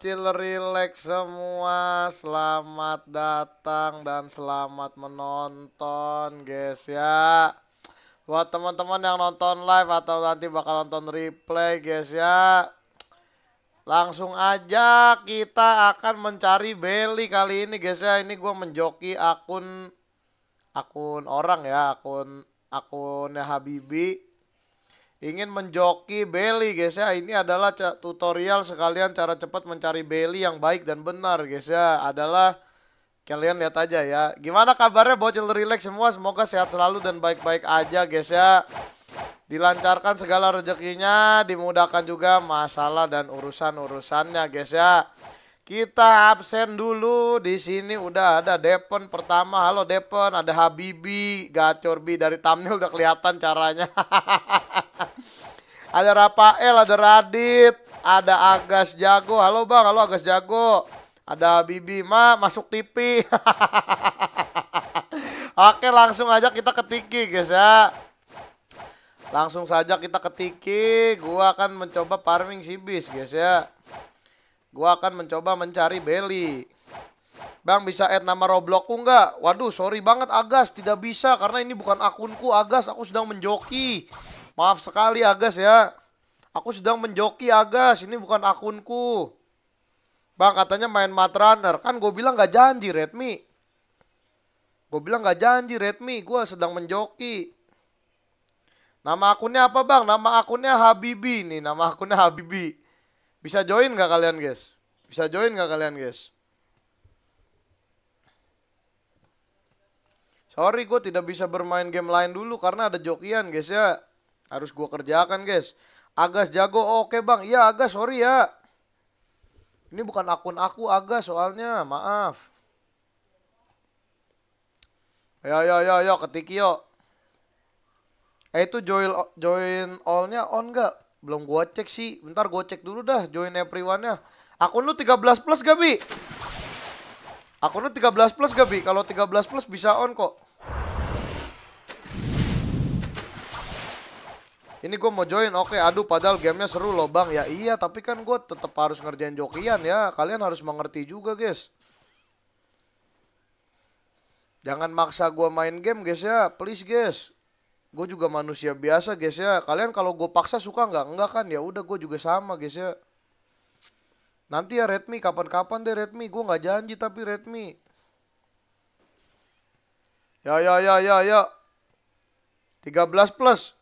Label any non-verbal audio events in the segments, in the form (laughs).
chill, relax semua. Selamat datang dan selamat menonton, guys ya. Buat teman-teman yang nonton live atau nanti bakal nonton replay, guys ya. Langsung aja kita akan mencari beli kali ini, guys ya. Ini gue menjoki akun akun orang ya, akun akunnya Habibi ingin menjoki belly guys ya ini adalah tutorial sekalian cara cepat mencari belly yang baik dan benar guys ya adalah kalian lihat aja ya gimana kabarnya bocil relax semua semoga sehat selalu dan baik-baik aja guys ya dilancarkan segala rezekinya dimudahkan juga masalah dan urusan-urusannya guys ya kita absen dulu di sini udah ada Depen pertama halo Depen ada Habibi Gacorbi dari thumbnail udah kelihatan caranya (laughs) ada Rafael, ada Radit, ada Agas Jago. Halo Bang, halo Agas Jago. Ada Bibi, Ma, masuk TV. (laughs) Oke, langsung aja kita ketiki guys ya. Langsung saja kita ketiki. Gua akan mencoba farming si bis guys ya. Gua akan mencoba mencari belly. Bang bisa add nama Robloxku nggak? Waduh sorry banget Agas tidak bisa karena ini bukan akunku Agas aku sedang menjoki Maaf sekali Agas ya. Aku sedang menjoki Agas, ini bukan akunku. Bang katanya main matraner, kan gue bilang gak janji Redmi. Gue bilang gak janji Redmi, gue sedang menjoki. Nama akunnya apa bang? Nama akunnya Habibi nih, nama akunnya Habibi. Bisa join gak kalian guys? Bisa join gak kalian guys? Sorry gue tidak bisa bermain game lain dulu karena ada jokian guys ya. Harus gua kerjakan guys. Agas jago, oh, oke okay, bang. Iya Agas, sorry ya. Ini bukan akun aku Agas soalnya, maaf. Ya ya ya ya ketik yo. Eh itu join join allnya on nggak Belum gua cek sih. Bentar gua cek dulu dah join everyone-nya. Akun lu 13 plus gabi Akun lu 13 plus gabi Kalau 13 plus bisa on kok. ini gue mau join oke okay, aduh padahal gamenya seru loh bang ya iya tapi kan gue tetap harus ngerjain jokian ya kalian harus mengerti juga guys jangan maksa gue main game guys ya please guys gue juga manusia biasa guys ya kalian kalau gue paksa suka nggak enggak kan ya udah gue juga sama guys ya nanti ya Redmi kapan-kapan deh Redmi gue nggak janji tapi Redmi ya ya ya ya ya 13 plus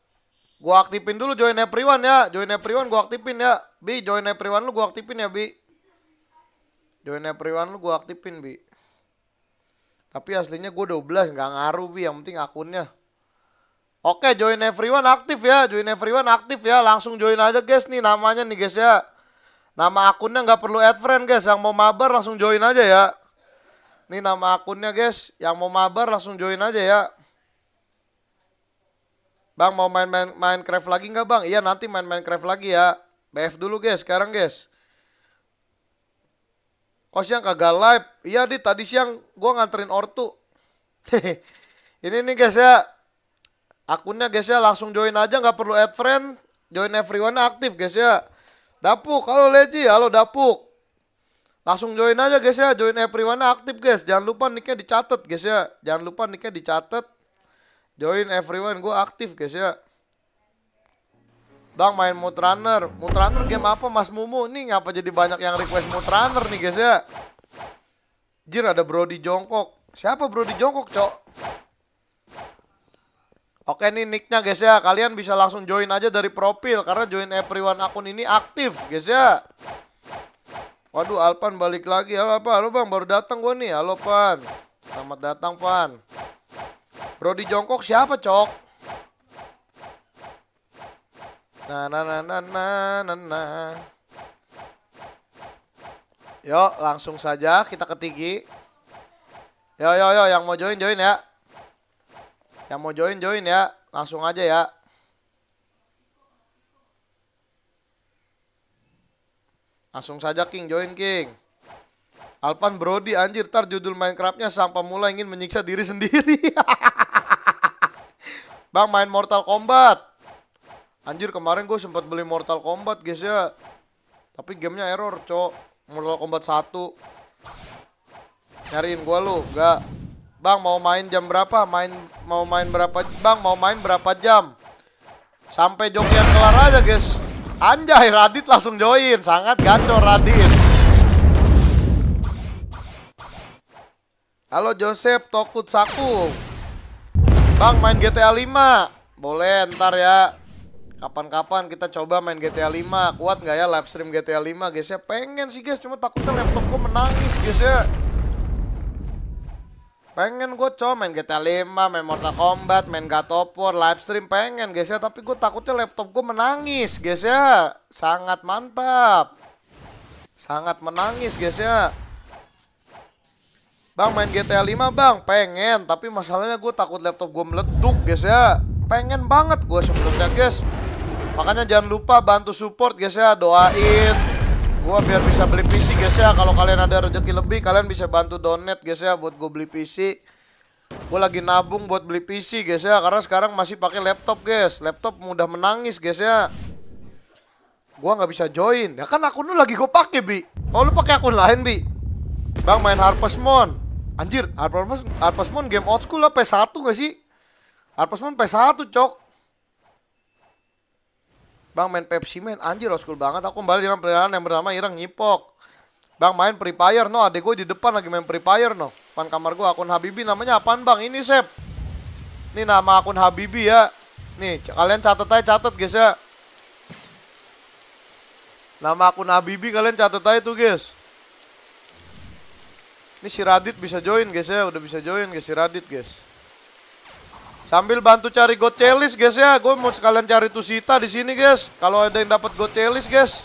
Gua aktifin dulu join everyone ya. Join everyone gua aktifin ya. Bi, join everyone lu gua aktifin ya, Bi. Join everyone lu gua aktifin, Bi. Tapi aslinya gue 12 nggak ngaruh, Bi. Yang penting akunnya. Oke, join everyone aktif ya. Join everyone aktif ya. Langsung join aja, guys nih namanya nih, guys ya. Nama akunnya nggak perlu add friend, guys. Yang mau mabar langsung join aja ya. Nih nama akunnya, guys. Yang mau mabar langsung join aja ya. Bang mau main main Minecraft lagi nggak bang? Iya nanti main Minecraft lagi ya. BF dulu guys, sekarang guys. Kos siang kagak live. Iya di tadi siang gua nganterin ortu. (laughs) Ini nih guys ya. Akunnya guys ya langsung join aja nggak perlu add friend. Join everyone aktif guys ya. Dapuk, halo Leji, halo Dapuk. Langsung join aja guys ya, join everyone aktif guys. Jangan lupa nicknya dicatat guys ya. Jangan lupa nicknya dicatat Join everyone, gue aktif guys ya. Bang main Mood Runner. Mood Runner game apa Mas Mumu? Nih ngapa jadi banyak yang request Mood Runner nih guys ya. Jir ada Bro di Jongkok. Siapa Bro di Jongkok, Cok? Oke nih nicknya guys ya. Kalian bisa langsung join aja dari profil karena join everyone akun ini aktif guys ya. Waduh Alpan balik lagi. Halo apa? Halo Bang, baru datang gue nih. Halo Pan. Selamat datang Pan. Bro di jongkok siapa, Cok? Na na na na na na na. Yuk, langsung saja kita ke tinggi. Yo, yo, yo, yang mau join, join ya. Yang mau join, join ya. Langsung aja ya. Langsung saja King join King. Alpan Brody anjir tar judul Minecraftnya sang pemula ingin menyiksa diri sendiri. (laughs) Bang main Mortal Kombat. Anjir kemarin gue sempat beli Mortal Kombat guys ya. Tapi gamenya error cok. Mortal Kombat 1. Nyariin gue lu, gak. Bang mau main jam berapa? Main mau main berapa? Bang mau main berapa jam? Sampai jokian kelar aja guys. Anjay Radit langsung join, sangat gacor Radit. Halo Joseph Tokut Saku Bang main GTA 5 Boleh ntar ya Kapan-kapan kita coba main GTA 5 Kuat nggak ya live stream GTA 5 guys ya Pengen sih guys cuma takutnya laptopku menangis guys ya Pengen gue coba main GTA 5 Main Mortal Kombat Main God of Live stream pengen guys ya Tapi gue takutnya laptop gue menangis guys ya Sangat mantap Sangat menangis guys ya Bang main GTA 5 bang Pengen Tapi masalahnya gue takut laptop gue meleduk guys ya Pengen banget gue sebelumnya guys Makanya jangan lupa bantu support guys ya Doain Gue biar bisa beli PC guys ya Kalau kalian ada rezeki lebih Kalian bisa bantu donate guys ya Buat gue beli PC Gue lagi nabung buat beli PC guys ya Karena sekarang masih pakai laptop guys Laptop mudah menangis guys ya Gue gak bisa join Ya kan akun lu lagi gue pake Bi Oh lu pake akun lain Bi Bang main Harvest Moon Anjir, Arpasmon, Arpasmon game old school lah P 1 gak sih? Arpasmon P 1 cok. Bang main Pepsi main anjir old school banget. Aku kembali dengan perjalanan yang bernama Irang Ngipok. Bang main Free Fire, no. Adek gue di depan lagi main Free Fire, no. Depan kamar gue akun Habibi namanya apaan, Bang? Ini, Sep. Ini nama akun Habibi ya. Nih, kalian catet aja, catet, guys ya. Nama akun Habibi kalian catet aja tuh, guys. Ini si Radit bisa join guys ya, udah bisa join guys si Radit guys. Sambil bantu cari Chalice guys ya, gue mau sekalian cari Tusita di sini guys. Kalau ada yang dapat Chalice guys.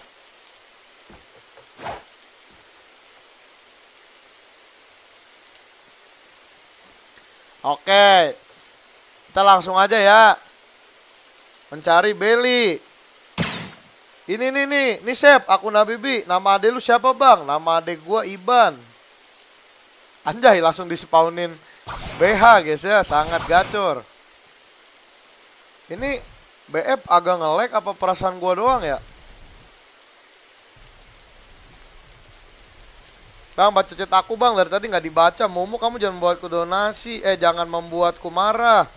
Oke. Kita langsung aja ya. Mencari Beli. Ini nih nih, Ini Sep, Nabi Nabibi. Nama ade lu siapa, Bang? Nama ade gua Iban. Anjay langsung dispawnin BH guys ya sangat gacor Ini BF agak ngelek apa perasaan gua doang ya Bang baca chat aku bang dari tadi gak dibaca Momo kamu jangan membuatku donasi Eh jangan membuatku marah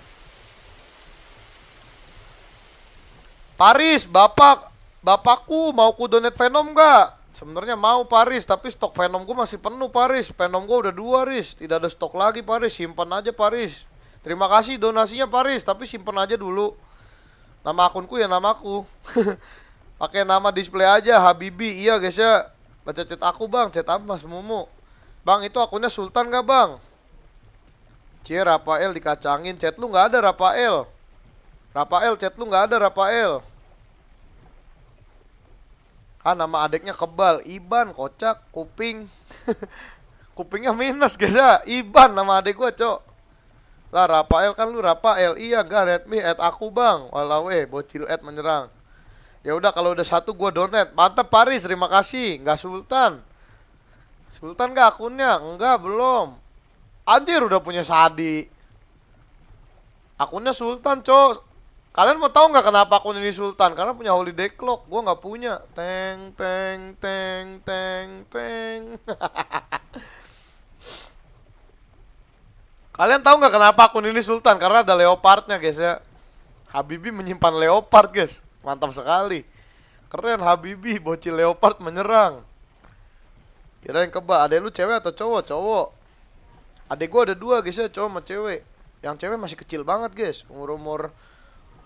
Paris bapak Bapakku mau ku donate Venom gak? Sebenarnya mau Paris, tapi stok Venom gue masih penuh Paris. Venom gue udah dua Riz, tidak ada stok lagi Paris. Simpan aja Paris. Terima kasih donasinya Paris, tapi simpan aja dulu. Nama akunku ya namaku aku. (laughs) Pakai nama display aja Habibi. Iya guys ya. Baca chat aku bang, chat apa Mas Mumu? Bang itu akunnya Sultan gak bang? Cie Rafael dikacangin, chat lu nggak ada Rafael. Rafael chat lu nggak ada Rafael ah nama adeknya kebal Iban kocak kuping (laughs) kupingnya minus guys ya Iban nama adek gua cok lah Rafael kan lu Rafael iya ga redmi me at aku bang walau eh bocil at menyerang ya udah kalau udah satu gua donet mantep Paris terima kasih nggak Sultan Sultan gak akunnya enggak belum anjir udah punya Sadi akunnya Sultan cok Kalian mau tahu nggak kenapa akun ini Sultan? Karena punya holiday clock, gua nggak punya. Teng teng teng teng teng. (laughs) Kalian tahu nggak kenapa akun ini Sultan? Karena ada leopardnya, guys ya. Habibi menyimpan leopard, guys. Mantap sekali. Keren Habibi, bocil leopard menyerang. kira-kira yang keba, ada lu cewek atau cowok? Cowok. Adek gua ada dua, guys ya, cowok sama cewek. Yang cewek masih kecil banget, guys. Umur-umur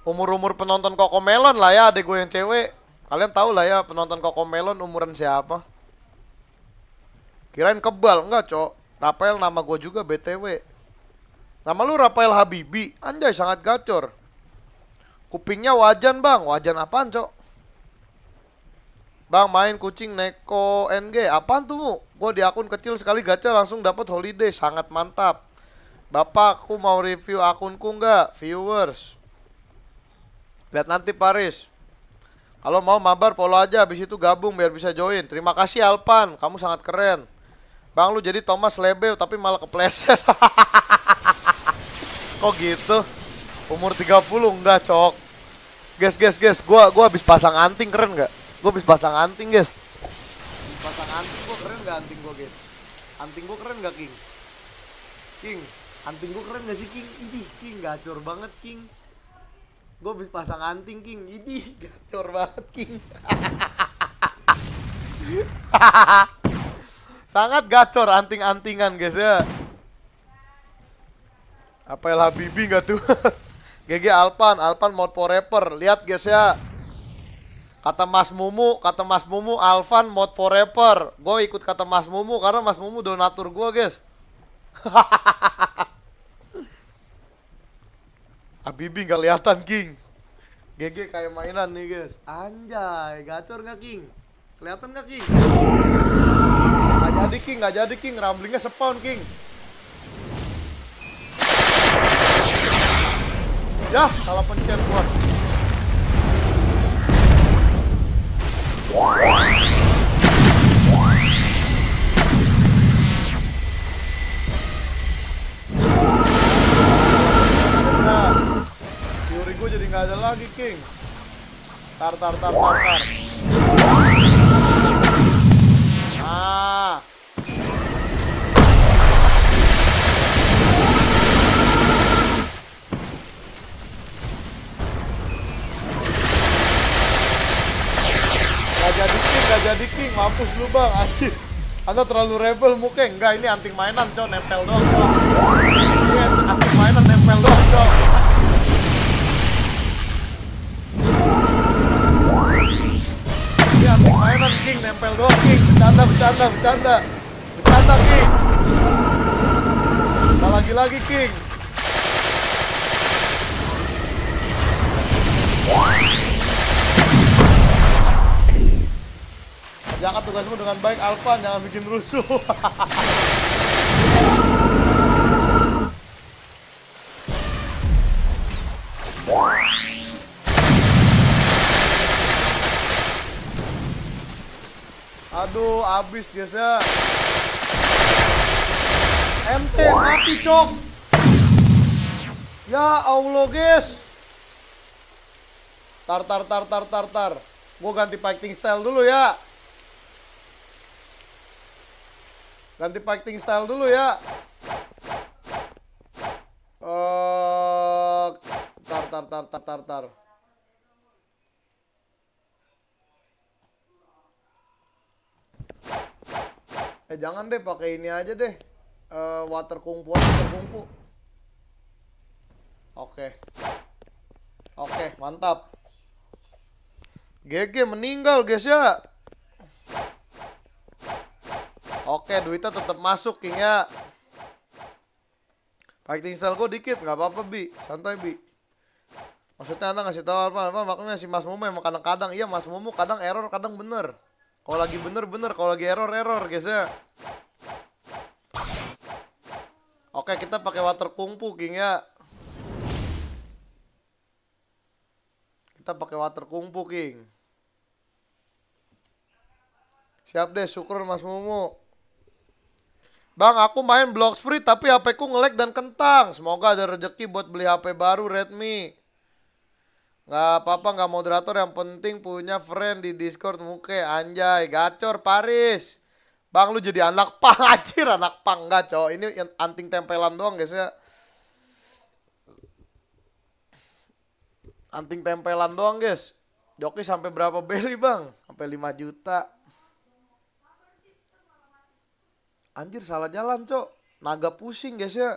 umur-umur penonton Koko Melon lah ya adek gue yang cewek. Kalian tahu lah ya penonton Koko Melon umuran siapa? Kirain kebal, enggak, Cok. Rafael nama gue juga BTW. Nama lu Rafael Habibi. Anjay, sangat gacor. Kupingnya wajan, Bang. Wajan apaan, Cok? Bang main kucing Neko NG Apaan tuh mu? Gue di akun kecil sekali gacha langsung dapat holiday Sangat mantap Bapak aku mau review akunku nggak? Viewers Lihat nanti Paris. Kalau mau mabar follow aja habis itu gabung biar bisa join. Terima kasih Alpan, kamu sangat keren. Bang lu jadi Thomas Lebe tapi malah kepleset. (laughs) Kok gitu? Umur 30 enggak, Cok. Guys, guys, guys, gua gua habis pasang anting keren nggak? Gua habis pasang anting, guys. pasang anting gua keren nggak anting gua, guys? Anting gua keren nggak King? King, anting gua keren nggak sih, King? Ih, King gacor banget, King gue bisa pasang anting king ini (laughs) gacor banget king (laughs) sangat gacor anting-antingan guys ya apa Habibi nggak tuh GG (laughs) Alpan Alpan mod forever lihat guys ya kata Mas Mumu kata Mas Mumu Alvan mod forever gue ikut kata Mas Mumu karena Mas Mumu donatur gue guys Abibi nggak kelihatan King. GG kayak mainan nih guys. Anjay, gacor nggak King? Kelihatan nggak King? Gak jadi King, nggak jadi King. Ramblingnya spawn King. Ya, salah pencet gua. nggak ada lagi King tar tar tar tar tar ah Gak jadi king, gak jadi king, mampus lu bang, anjir Anda terlalu rebel mukeng, enggak ini anting mainan cow, nempel doang cow Ini anting mainan nempel doang cow doang, King, nempel doang, King. Bercanda, bercanda, bercanda. Bercanda, King. Kita lagi-lagi, King. Jangan tugasmu dengan baik, Alvan. Jangan bikin rusuh. (laughs) Aduh, abis guys ya. MT mati cok. Ya Allah guys. Tar tar tar tar tar tar. Gue ganti fighting style dulu ya. Ganti fighting style dulu ya. Eh, uh, tar tar tar tar tar tar. eh jangan deh pakai ini aja deh uh, water kungfu water kungfu oke okay. oke okay, mantap GG meninggal guys ya Oke okay, duitnya tetap masuk ya. pakai style gue dikit nggak apa-apa bi santai bi Maksudnya anda ngasih tahu apa, apa maksudnya si Mas Momo emang kadang-kadang iya Mas Momo kadang error kadang bener kalau lagi bener bener, kalau lagi error error guys ya. Oke, kita pakai water kungfu king ya. Kita pakai water kungfu king. Siap deh, syukur Mas Mumu. Bang, aku main Blox Free tapi HP ku ngelag dan kentang. Semoga ada rezeki buat beli HP baru Redmi. Nggak apa-apa nggak moderator yang penting punya friend di Discord muke anjay gacor Paris. Bang lu jadi anak (laughs) pang anjir anak pang enggak cowok ini anting tempelan doang guys ya. Anting tempelan doang guys. Joki sampai berapa beli bang? Sampai 5 juta. Anjir salah jalan cok. Naga pusing guys ya.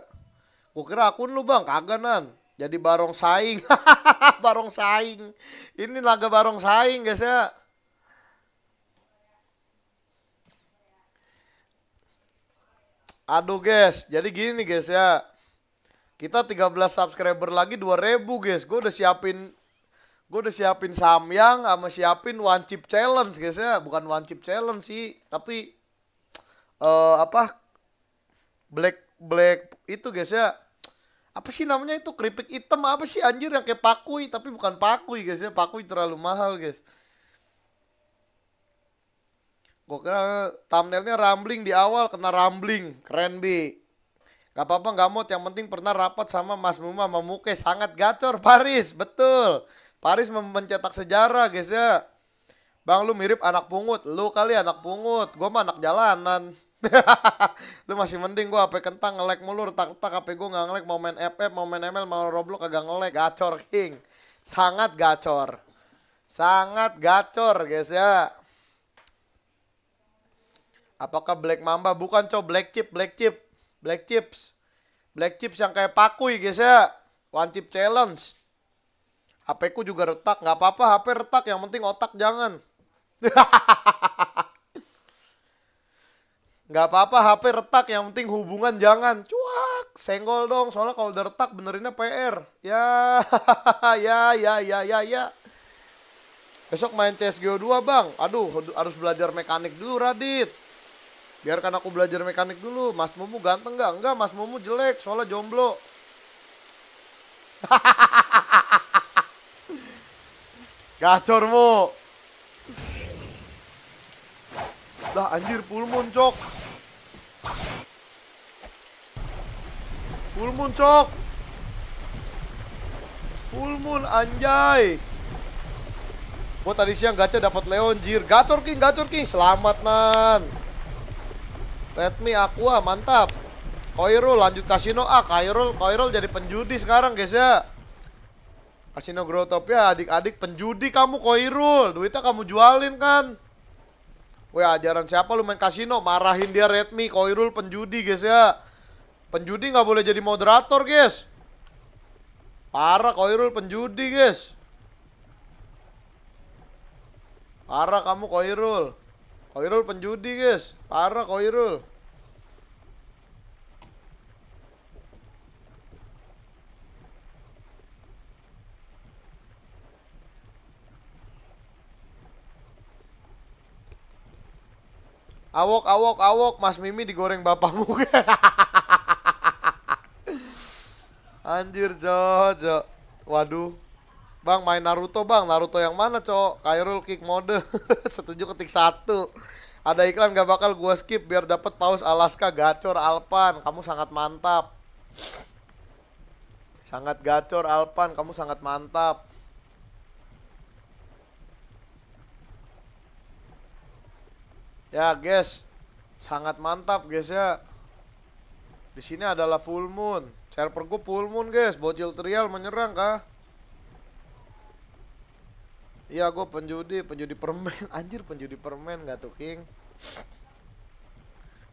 Gue kira akun lu bang kagak nan. Jadi barong saing. (laughs) barong saing. Ini laga barong saing guys ya. Aduh guys, jadi gini guys ya. Kita 13 subscriber lagi 2000 guys. Gue udah siapin gue udah siapin Samyang sama siapin one chip challenge guys ya. Bukan one chip challenge sih, tapi uh, apa? Black Black itu guys ya apa sih namanya itu keripik hitam apa sih anjir yang kayak pakui tapi bukan pakui guys ya pakui terlalu mahal guys gue kira thumbnailnya rambling di awal kena rambling keren bi Gak apa-apa gak mau yang penting pernah rapat sama Mas Muma Memuke sangat gacor Paris betul Paris mencetak sejarah guys ya Bang lu mirip anak pungut lu kali anak pungut gue mah anak jalanan itu masih mending gue HP kentang ngelek mulur tak tak HP gue nggak ngelek mau main FF mau main ML mau Roblox agak ngelek gacor king sangat gacor sangat gacor guys ya apakah Black Mamba bukan cow Black Chip Black Chip Black Chips Black Chips yang kayak pakui guys ya One Chip Challenge HP ku juga retak nggak apa-apa HP retak yang penting otak jangan (laughs) nggak apa-apa HP retak yang penting hubungan jangan cuak senggol dong soalnya kalau udah retak benerinnya PR ya (laughs) ya ya ya ya ya besok main CSGO 2 bang aduh harus belajar mekanik dulu Radit biarkan aku belajar mekanik dulu Mas Mumu ganteng nggak nggak, Mas Mumu jelek soalnya jomblo (laughs) gacor mu lah anjir pulmon cok Full moon cok Full moon anjay Gue tadi siang gacha dapat Leon jir Gacor King, Gacor King Selamat nan Redmi Aqua mantap Koirul lanjut kasino ah Koirul Koirul jadi penjudi sekarang guys ya Kasino Growtopia adik-adik penjudi kamu Koirul duitnya kamu jualin kan Weh ajaran siapa lu main kasino marahin dia Redmi Koirul penjudi guys ya Penjudi nggak boleh jadi moderator, guys. Parah Koirul penjudi, guys. Parah kamu Koirul. Koirul penjudi, guys. Parah Koirul. Awok, awok, awok, Mas Mimi digoreng bapakmu. (laughs) Anjir, jojo Waduh. Bang, main Naruto, Bang. Naruto yang mana, Cok? Kairul kick mode. (laughs) Setuju ketik satu. Ada iklan gak bakal gue skip biar dapat paus Alaska gacor Alpan. Kamu sangat mantap. Sangat gacor Alpan, kamu sangat mantap. Ya, guys. Sangat mantap, guys ya. Di sini adalah full moon. Server gue full moon, guys. Bocil trial menyerang kah? Iya, gue penjudi, penjudi permen. (laughs) Anjir, penjudi permen gak tuh, King?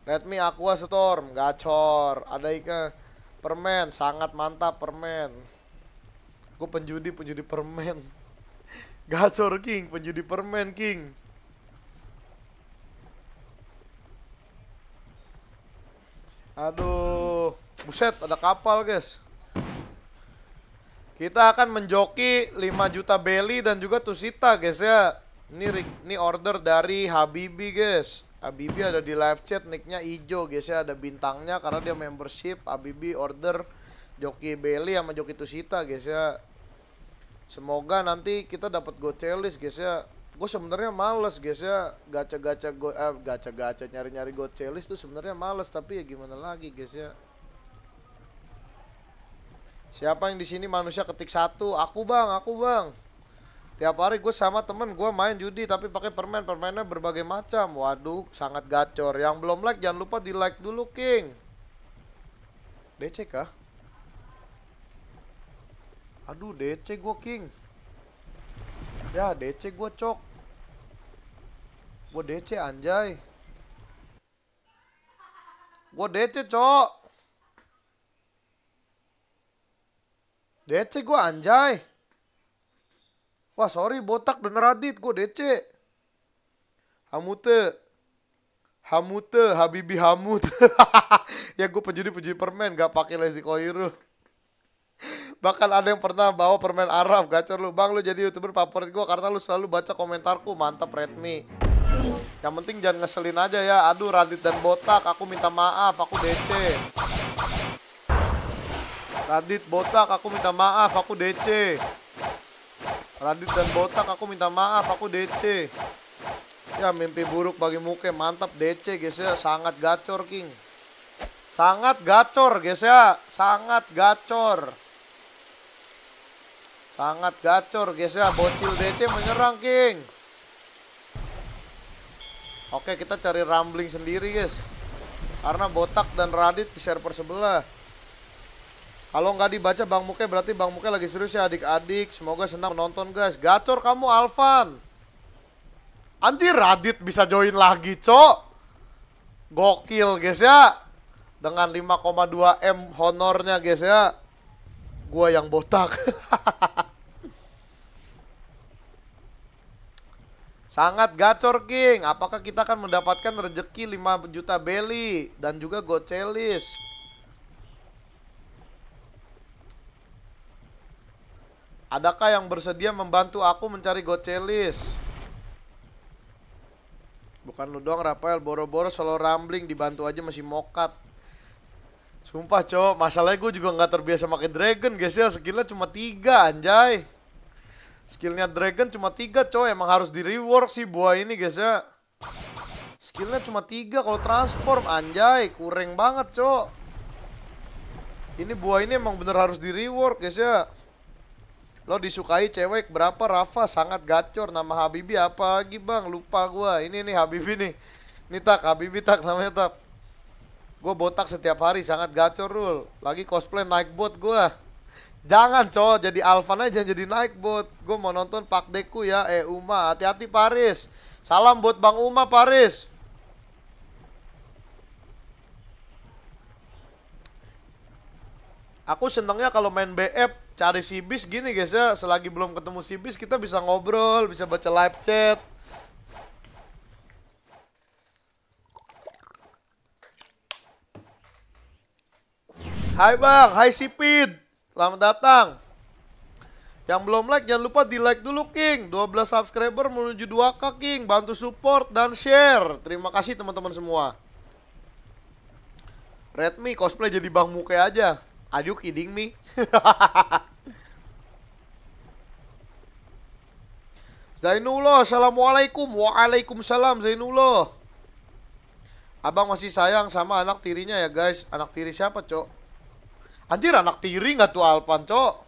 Redmi Aqua Storm, gacor. Ada ikan permen, sangat mantap permen. Gue penjudi, penjudi permen. (laughs) Gacor, King. Penjudi permen, King. Aduh, buset ada kapal guys. Kita akan menjoki 5 juta belly dan juga Tusita guys ya. Ini ini order dari Habibi guys. Habibi ada di live chat nicknya ijo guys ya ada bintangnya karena dia membership Habibi order joki belly sama joki Tusita guys ya. Semoga nanti kita dapat gocelis guys ya gue sebenarnya males guys ya gaca-gaca gue eh, gaca-gaca nyari-nyari gue challenge tuh sebenarnya males tapi ya gimana lagi guys ya siapa yang di sini manusia ketik satu aku bang aku bang tiap hari gue sama temen gue main judi tapi pakai permen permennya berbagai macam waduh sangat gacor yang belum like jangan lupa di like dulu king DC kah aduh DC gue king Ya DC gue cok Gue DC anjay Gue DC cok DC gue anjay Wah sorry botak bener Radit gue DC Hamute Hamute Habibi Hamut (laughs) Ya gue penjudi-penjudi permen gak pakai Lazy Koiru Bahkan ada yang pernah bawa permen Arab, gacor lu. Bang, lu jadi YouTuber favorit gue karena lu selalu baca komentarku. Mantap, Redmi. Yang penting jangan ngeselin aja ya. Aduh, Radit dan Botak, aku minta maaf, aku DC. Radit, Botak, aku minta maaf, aku DC. Radit dan Botak, aku minta maaf, aku DC. Ya, mimpi buruk bagi Muke, mantap DC, guys ya. Sangat gacor, King. Sangat gacor, guys ya. Sangat gacor. Sangat gacor guys ya Bocil DC menyerang King Oke kita cari rambling sendiri guys Karena Botak dan Radit di server sebelah Kalau nggak dibaca Bang Muke berarti Bang Muke lagi serius ya adik-adik Semoga senang nonton guys Gacor kamu Alvan Anjir Radit bisa join lagi cok Gokil guys ya Dengan 5,2M honornya guys ya gue yang botak (laughs) Sangat gacor King. Apakah kita akan mendapatkan rejeki 5 juta beli dan juga gocelis? Adakah yang bersedia membantu aku mencari gocelis? Bukan lu doang Rafael, boro-boro solo rambling dibantu aja masih mokat. Sumpah cowok, masalahnya gue juga gak terbiasa pakai dragon guys ya, skillnya cuma tiga anjay. Skillnya Dragon cuma tiga coy Emang harus di rework sih buah ini guys ya Skillnya cuma tiga kalau transform Anjay kurang banget coy Ini buah ini emang bener harus di rework guys ya Lo disukai cewek berapa Rafa sangat gacor Nama Habibi apa lagi bang lupa gua Ini nih Habibi nih Ini tak Habibi tak namanya tak Gue botak setiap hari sangat gacor rul Lagi cosplay naik bot gue Jangan cowok jadi Alvan aja jadi naik bot. Gue mau nonton Pak Deku ya. Eh Uma, hati-hati Paris. Salam buat Bang Uma Paris. Aku senengnya kalau main BF cari si bis gini guys ya. Selagi belum ketemu si bis kita bisa ngobrol, bisa baca live chat. Hai Bang, hai Sipid. Selamat datang. Yang belum like jangan lupa di like dulu King 12 subscriber menuju 2k King Bantu support dan share Terima kasih teman-teman semua Redmi cosplay jadi Bang Muke aja Are kidding me? (laughs) Zainullah Assalamualaikum Waalaikumsalam Zainullah Abang masih sayang sama anak tirinya ya guys Anak tiri siapa cok? Anjir anak tiri nggak tuh Alpan, cok.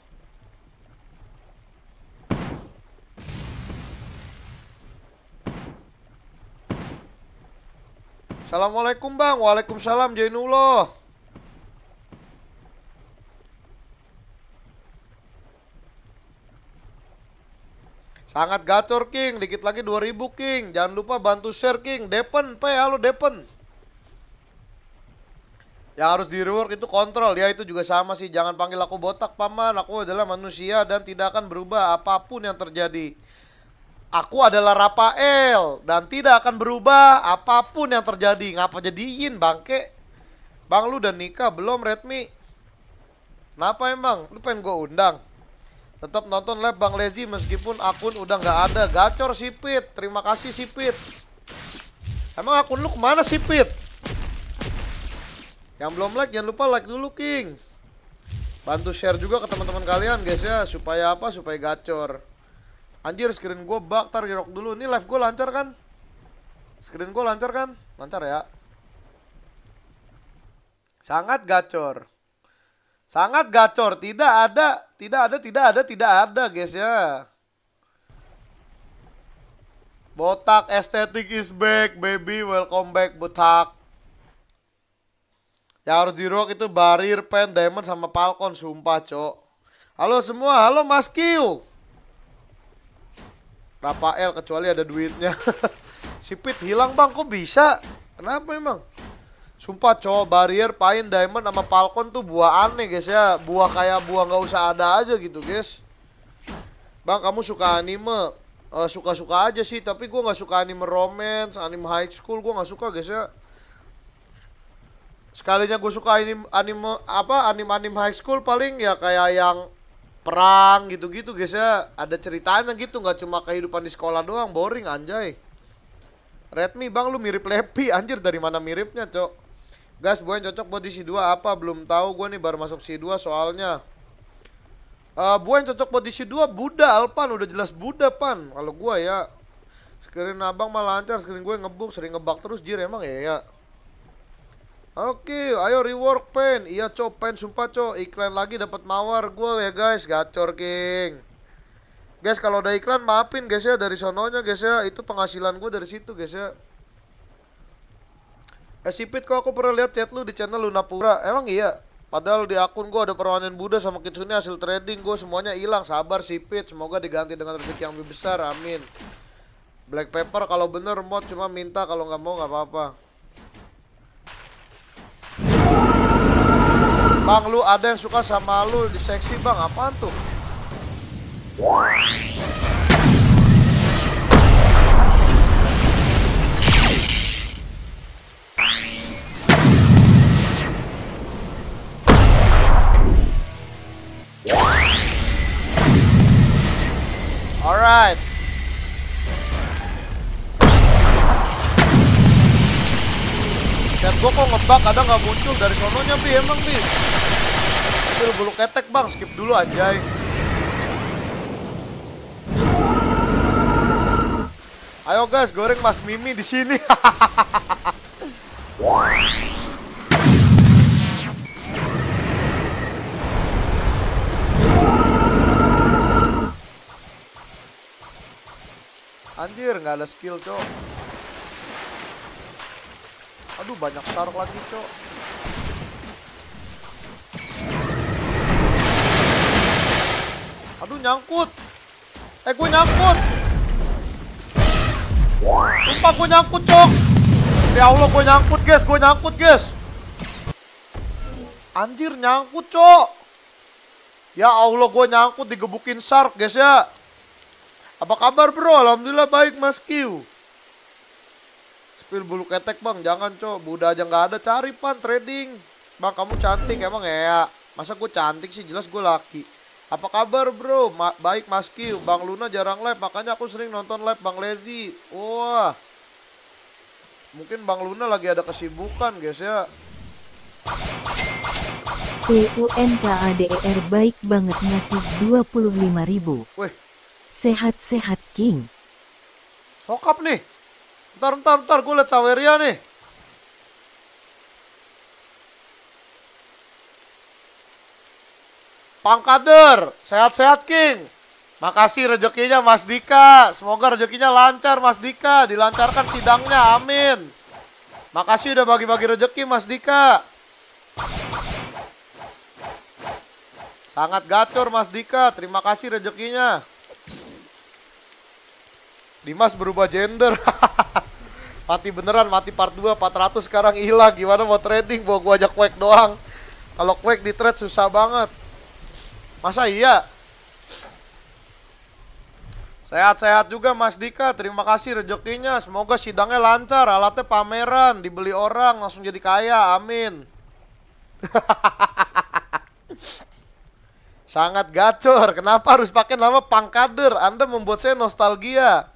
Assalamualaikum bang, waalaikumsalam Jainullah. Sangat gacor King, dikit lagi 2000 King. Jangan lupa bantu share King. Depen, P, halo Depen. Yang harus di rework itu kontrol ya itu juga sama sih jangan panggil aku botak paman aku adalah manusia dan tidak akan berubah apapun yang terjadi. Aku adalah Rafael dan tidak akan berubah apapun yang terjadi. Ngapa jadiin bangke? Bang lu dan nikah belum Redmi? Kenapa emang? Lu pengen gue undang? Tetap nonton live Bang Lezi meskipun akun udah nggak ada. Gacor sipit. Terima kasih sipit. Emang akun lu kemana sipit? Yang belum like jangan lupa like dulu King. Bantu share juga ke teman-teman kalian guys ya supaya apa? Supaya gacor. Anjir screen gue bak tergerok dulu. Ini live gue lancar kan? Screen gue lancar kan? Lancar ya. Sangat gacor. Sangat gacor. Tidak ada, tidak ada, tidak ada, tidak ada guys ya. Botak estetik is back baby. Welcome back Botak. Ya harus di rock itu Barir, Pen, Diamond sama Falcon, sumpah, Cok. Halo semua, halo Mas Kiu. Rafael kecuali ada duitnya. (laughs) Sipit hilang, Bang. Kok bisa? Kenapa emang? Sumpah, Cok, barrier Pain, Diamond sama Falcon tuh buah aneh, guys ya. Buah kayak buah nggak usah ada aja gitu, guys. Bang, kamu suka anime? Eh, suka-suka uh, aja sih, tapi gue gak suka anime romance, anime high school, gue gak suka, guys ya sekalinya gue suka anim anime apa anim anim high school paling ya kayak yang perang gitu-gitu guys ya ada ceritanya gitu nggak cuma kehidupan di sekolah doang boring anjay Redmi bang lu mirip Lepi (laughs) anjir dari mana miripnya cok gas gue yang cocok buat di si 2 apa belum tahu gue nih baru masuk si dua soalnya uh, eh, gue yang cocok buat di si 2 Buddha Alpan udah jelas Buddha pan kalau gue ya screen abang malah lancar screen gue ngebug sering ngebug terus jir emang iya ya ya Oke, ayo rework pen. Iya, co pen sumpah co. Iklan lagi dapat mawar gue ya, guys. Gacor, King. Guys, kalau ada iklan maafin guys ya dari sononya guys ya. Itu penghasilan gue dari situ, guys ya. Eh, Sipit kok aku pernah lihat chat lu di channel Lunapura. Emang iya? Padahal di akun gue ada perwanian Buddha sama Kitsune hasil trading gue semuanya hilang. Sabar Sipit, semoga diganti dengan rezeki yang lebih besar. Amin. Black Pepper kalau bener mod cuma minta kalau nggak mau nggak apa-apa. Bang lu ada yang suka sama lu di seksi bang apaan tuh? Alright Gue kok ngebug ada nggak muncul dari sononya Bi emang Bi Ambil bulu ketek bang skip dulu anjay Ayo guys goreng Mas Mimi di sini (laughs) Anjir, nggak ada skill, cok. Aduh banyak sarok lagi cok Aduh nyangkut Eh gue nyangkut Sumpah gue nyangkut cok Ya Allah gue nyangkut guys Gue nyangkut guys Anjir nyangkut cok Ya Allah gue nyangkut digebukin shark guys ya Apa kabar bro Alhamdulillah baik mas Q Wil bulu ketek bang, jangan cok. Buda aja nggak ada, cari pan trading. Bang kamu cantik emang ya. Masa gue cantik sih, jelas gue laki. Apa kabar bro? Ma baik Mas Q. Bang Luna jarang live, makanya aku sering nonton live Bang Lezi. Wah. Mungkin Bang Luna lagi ada kesibukan guys ya. PUNKADER baik banget ngasih 25 ribu. Weh. Sehat-sehat King. Sokap nih. Bentar, bentar, bentar. Gue liat Saweria nih. Pangkader, sehat-sehat King. Makasih rezekinya Mas Dika. Semoga rezekinya lancar Mas Dika. Dilancarkan sidangnya, amin. Makasih udah bagi-bagi rezeki Mas Dika. Sangat gacor Mas Dika. Terima kasih rezekinya. Dimas berubah gender. (laughs) Mati beneran, mati part 2, 400 sekarang hilang. Gimana mau trading? Bawa gua ajak Quake doang. Kalau Quake di trade susah banget. Masa iya? Sehat-sehat juga Mas Dika, terima kasih rezekinya. Semoga sidangnya lancar, alatnya pameran, dibeli orang, langsung jadi kaya. Amin. (laughs) Sangat gacor. Kenapa harus pakai nama Pangkader? Anda membuat saya nostalgia.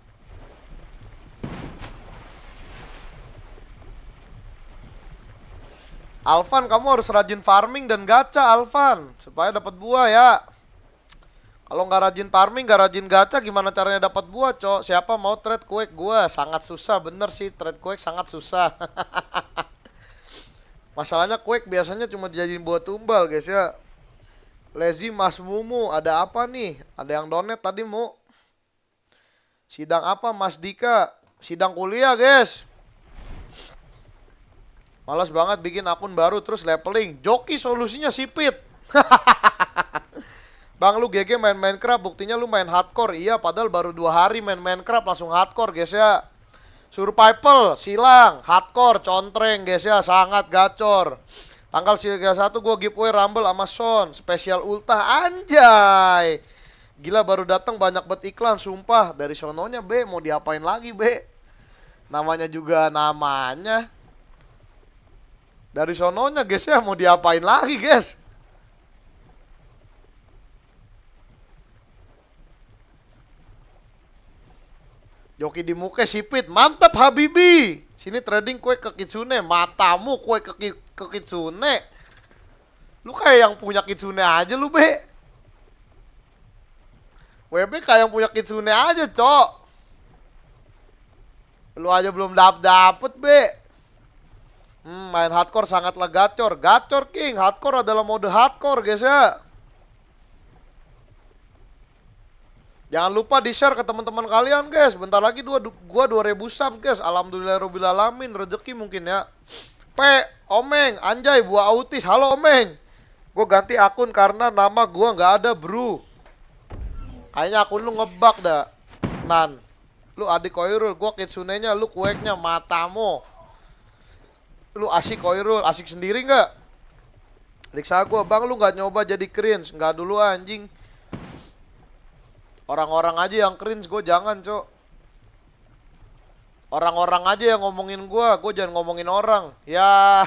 Alvan kamu harus rajin farming dan gacha Alvan supaya dapat buah ya. Kalau nggak rajin farming, nggak rajin gacha, gimana caranya dapat buah, cok? Siapa mau trade kuek gue? Sangat susah, bener sih trade kuek sangat susah. (laughs) Masalahnya kuek biasanya cuma dijadiin buat tumbal, guys ya. Lazy Mas Mumu, ada apa nih? Ada yang donet tadi, Mu. Sidang apa, Mas Dika? Sidang kuliah, guys. Malas banget bikin akun baru terus leveling. Joki solusinya sipit. (laughs) Bang lu GG main Minecraft buktinya lu main hardcore iya padahal baru dua hari main Minecraft langsung hardcore guys ya survival silang hardcore contreng guys ya sangat gacor tanggal 31 gue giveaway rumble Amazon spesial ultah anjay gila baru datang banyak bet iklan sumpah dari sononya B mau diapain lagi B namanya juga namanya dari sononya guys ya mau diapain lagi guys? Joki di muka sipit, mantap Habibi. Sini trading kue ke kitsune, matamu kue ke, ki ke kitsune. Lu kayak yang punya kitsune aja lu, Be. WB kayak yang punya kitsune aja, Cok. Lu aja belum dapet dapet, Be. Hmm, main hardcore sangatlah gacor. Gacor King, hardcore adalah mode hardcore guys ya. Jangan lupa di-share ke teman-teman kalian guys. Bentar lagi dua gua 2000 sub guys. Alhamdulillah rabbil alamin, rezeki mungkin ya. P, Omeng, anjay buah autis. Halo Omeng. Gue ganti akun karena nama gua nggak ada, Bro. Kayaknya akun lu ngebak dah. Nan. Lu adik Koirul, gua kitsunenya, lu kueknya matamu. Lu asik Koirul, asik sendiri nggak? Riksa aku Bang lu nggak nyoba jadi cringe, nggak dulu anjing. Orang-orang aja yang cringe gue jangan, Cok. Orang-orang aja yang ngomongin gue, gue jangan ngomongin orang. Ya.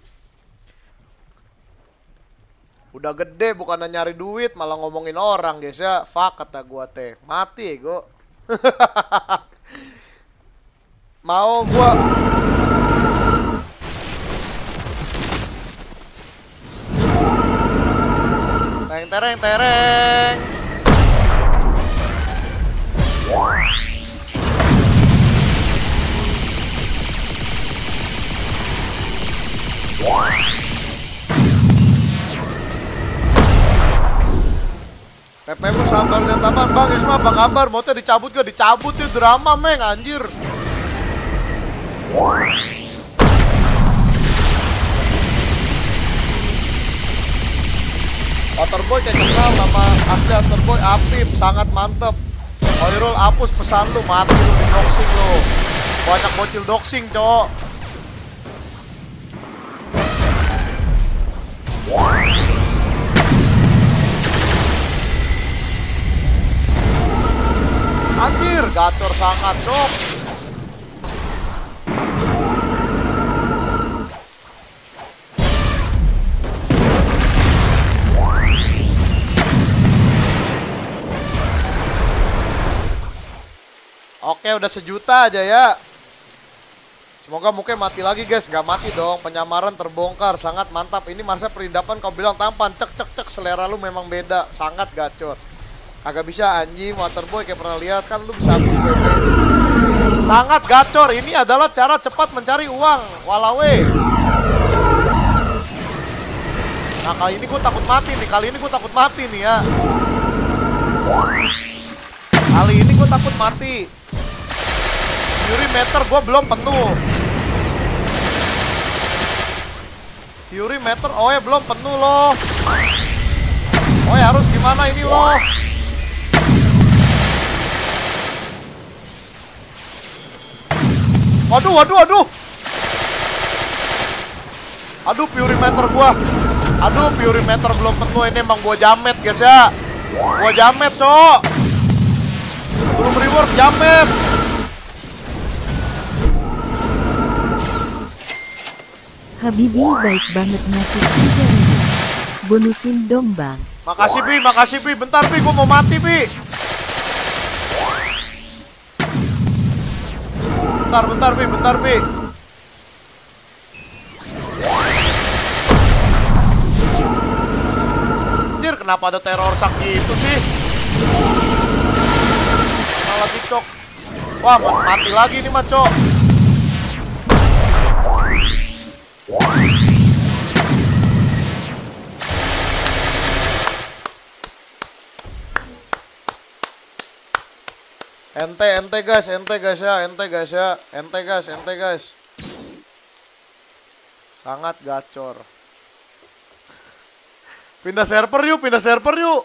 (laughs) Udah gede bukan nyari duit malah ngomongin orang guys ya. Fuck kata gue teh. Mati gue (laughs) Mau gua Tereng tereng tereng lu sabar sabarnya taman Bang Isma apa kabar? Motor dicabut gak? Dicabut ya drama meng anjir Waterboy kecekal sama asli Waterboy aktif sangat mantep Hoirul apus pesan lu mati lu di doxing lu banyak bocil doxing cowok anjir gacor sangat cok Oke udah sejuta aja ya Semoga mungkin mati lagi guys Gak mati dong Penyamaran terbongkar Sangat mantap Ini masa perindapan kau bilang tampan Cek cek cek Selera lu memang beda Sangat gacor Agak bisa anjing waterboy kayak pernah lihat kan lu bisa hapus BP. Sangat gacor. Ini adalah cara cepat mencari uang. Walawe. Nah kali ini gue takut mati nih. Kali ini gue takut mati nih ya. Kali ini gue takut mati. Fury meter gue belum penuh. Fury meter, oh ya belum penuh loh. Oh ya harus gimana ini loh? Waduh, waduh, waduh. Aduh, purimeter gua. Aduh, purimeter belum penuh ini emang gua jamet, guys ya. Gua jamet, cok. Belum reward jamet. Habibi baik banget ngasih bonusin dong bang. Makasih bi, makasih bi. Bentar bi, gua mau mati bi. Bentar, bentar, Pi, bentar, Pi. Anjir, kenapa ada teror sak gitu sih? Malah dicok. Wah, mati lagi nih, Maco. Wah. Ente, ente guys, ente guys ya, ente guys ya, ente guys, ente guys. Sangat gacor. Pindah server yuk, pindah server yuk.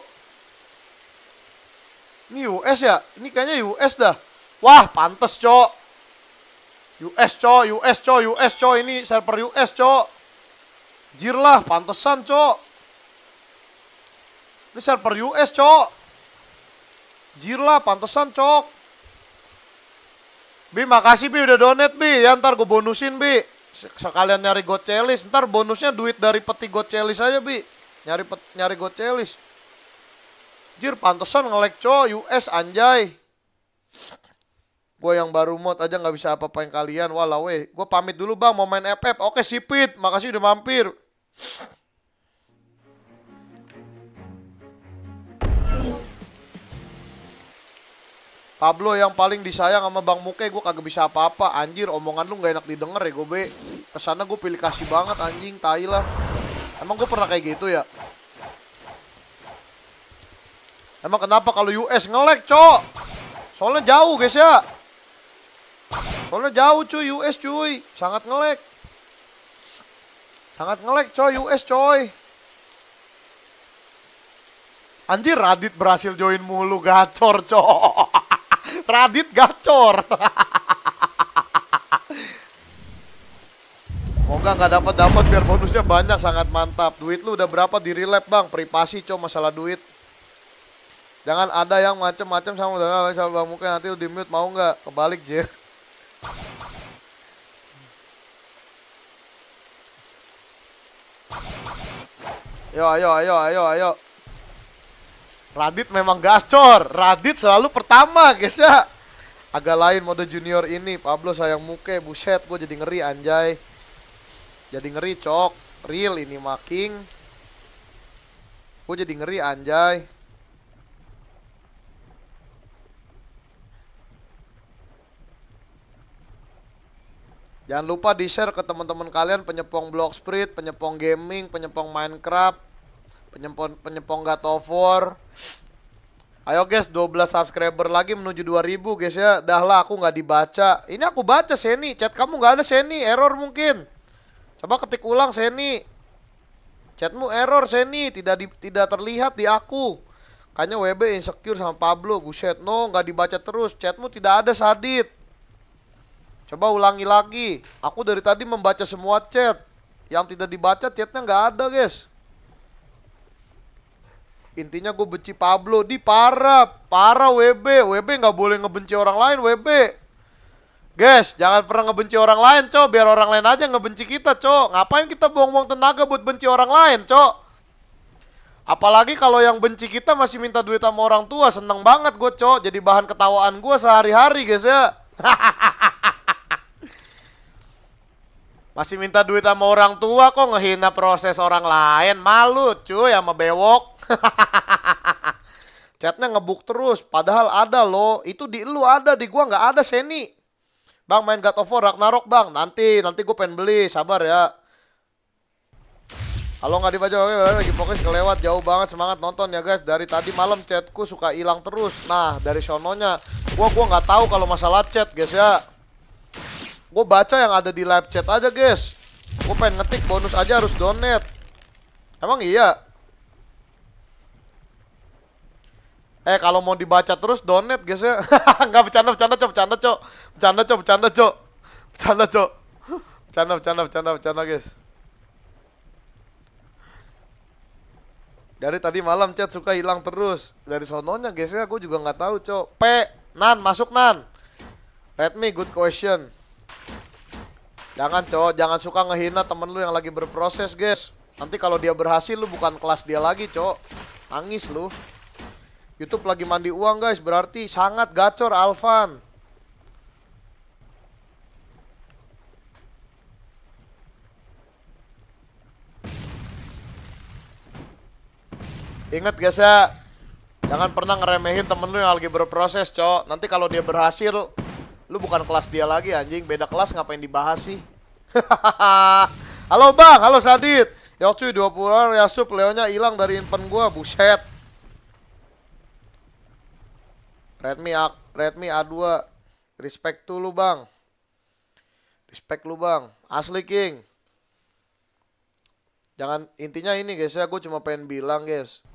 Ini US ya? Ini kayaknya US dah. Wah, pantes, Cok. US, Cok, US, Cok, US, Cok. Ini server US, Cok. Jir lah, pantesan, Cok. Ini server US, Cok. Jir lah, pantesan, Cok. Bi, makasih Bi udah donate Bi. Ya ntar gue bonusin Bi. Sekalian nyari gocelis. Ntar bonusnya duit dari peti gocelis aja Bi. Nyari pet, nyari gocelis. Jir, pantesan ngelek co US anjay. Gue yang baru mod aja gak bisa apa-apain kalian. Walau weh, gue pamit dulu bang mau main FF. Oke sipit, makasih udah mampir. Pablo yang paling disayang sama Bang Muke gue kagak bisa apa-apa anjir omongan lu nggak enak didengar ya gobe kesana gue pilih kasih banget anjing tai lah emang gue pernah kayak gitu ya emang kenapa kalau US ngelek cok soalnya jauh guys ya soalnya jauh cuy US cuy sangat ngelek sangat ngelek coy US coy anjir Radit berhasil join mulu gacor cok (laughs) Radit gacor. Moga nggak dapat dapat biar bonusnya banyak sangat mantap. Duit lu udah berapa di relap bang? Privasi cow masalah duit. Jangan ada yang macem-macem sama udah sama bang Muka nanti lu di mute mau nggak? Kebalik jir. Ayo ayo, ayo, ayo, ayo. Radit memang gacor. Radit selalu pertama, guys ya. Agak lain mode junior ini. Pablo sayang muke, buset. Gue jadi ngeri, anjay. Jadi ngeri, cok. Real ini making. Gue jadi ngeri, anjay. Jangan lupa di-share ke teman-teman kalian penyepong blog Spirit, penyepong gaming, penyepong Minecraft, penyepong penyepong God of Ayo guys, 12 subscriber lagi menuju 2000 guys ya. Dah lah aku nggak dibaca. Ini aku baca Seni, chat kamu nggak ada Seni, error mungkin. Coba ketik ulang Seni. Chatmu error Seni, tidak di, tidak terlihat di aku. Kayaknya WB insecure sama Pablo, buset. No, nggak dibaca terus. Chatmu tidak ada Sadit. Coba ulangi lagi. Aku dari tadi membaca semua chat. Yang tidak dibaca chatnya nggak ada, guys intinya gue benci Pablo di parah parah WB WB nggak boleh ngebenci orang lain WB guys jangan pernah ngebenci orang lain cok biar orang lain aja ngebenci kita cok ngapain kita buang-buang tenaga buat benci orang lain cok apalagi kalau yang benci kita masih minta duit sama orang tua seneng banget gue cok jadi bahan ketawaan gue sehari-hari guys ya (laughs) masih minta duit sama orang tua kok ngehina proses orang lain malu cuy sama bewok (laughs) Chatnya ngebuk terus, padahal ada loh. Itu di lu ada, di gua nggak ada Seni. Bang main God of War Ragnarok bang, nanti nanti gue pengen beli, sabar ya. Kalau nggak dibaca oke lagi fokus kelewat jauh banget semangat nonton ya guys dari tadi malam chatku suka hilang terus. Nah dari sononya, gua gua nggak tahu kalau masalah chat guys ya. Gua baca yang ada di live chat aja guys. Gua pengen ngetik bonus aja harus donate. Emang iya? Eh kalau mau dibaca terus donet guys ya. Enggak (laughs) bercanda bercanda cok bercanda cok. Bercanda cok bercanda cok. Bercanda cok. Bercanda bercanda bercanda bercanda guys. Dari tadi malam chat suka hilang terus. Dari sononya guys ya gue juga nggak tahu cok. P Nan masuk Nan. Redmi good question. Jangan cok, jangan suka ngehina temen lu yang lagi berproses guys. Nanti kalau dia berhasil lu bukan kelas dia lagi cok. Nangis lu. YouTube lagi mandi uang guys, berarti sangat gacor Alvan. Ingat guys ya, jangan pernah ngeremehin temen lu yang lagi berproses, cok. Nanti kalau dia berhasil, lu bukan kelas dia lagi anjing, beda kelas ngapain dibahas sih? (laughs) halo Bang, halo Sadit. Ya cuy 20 orang ya sup Leonya hilang dari impen gua, buset. Redmi A Redmi A2 respect tuh lu bang respect lu bang asli king jangan intinya ini guys ya gue cuma pengen bilang guys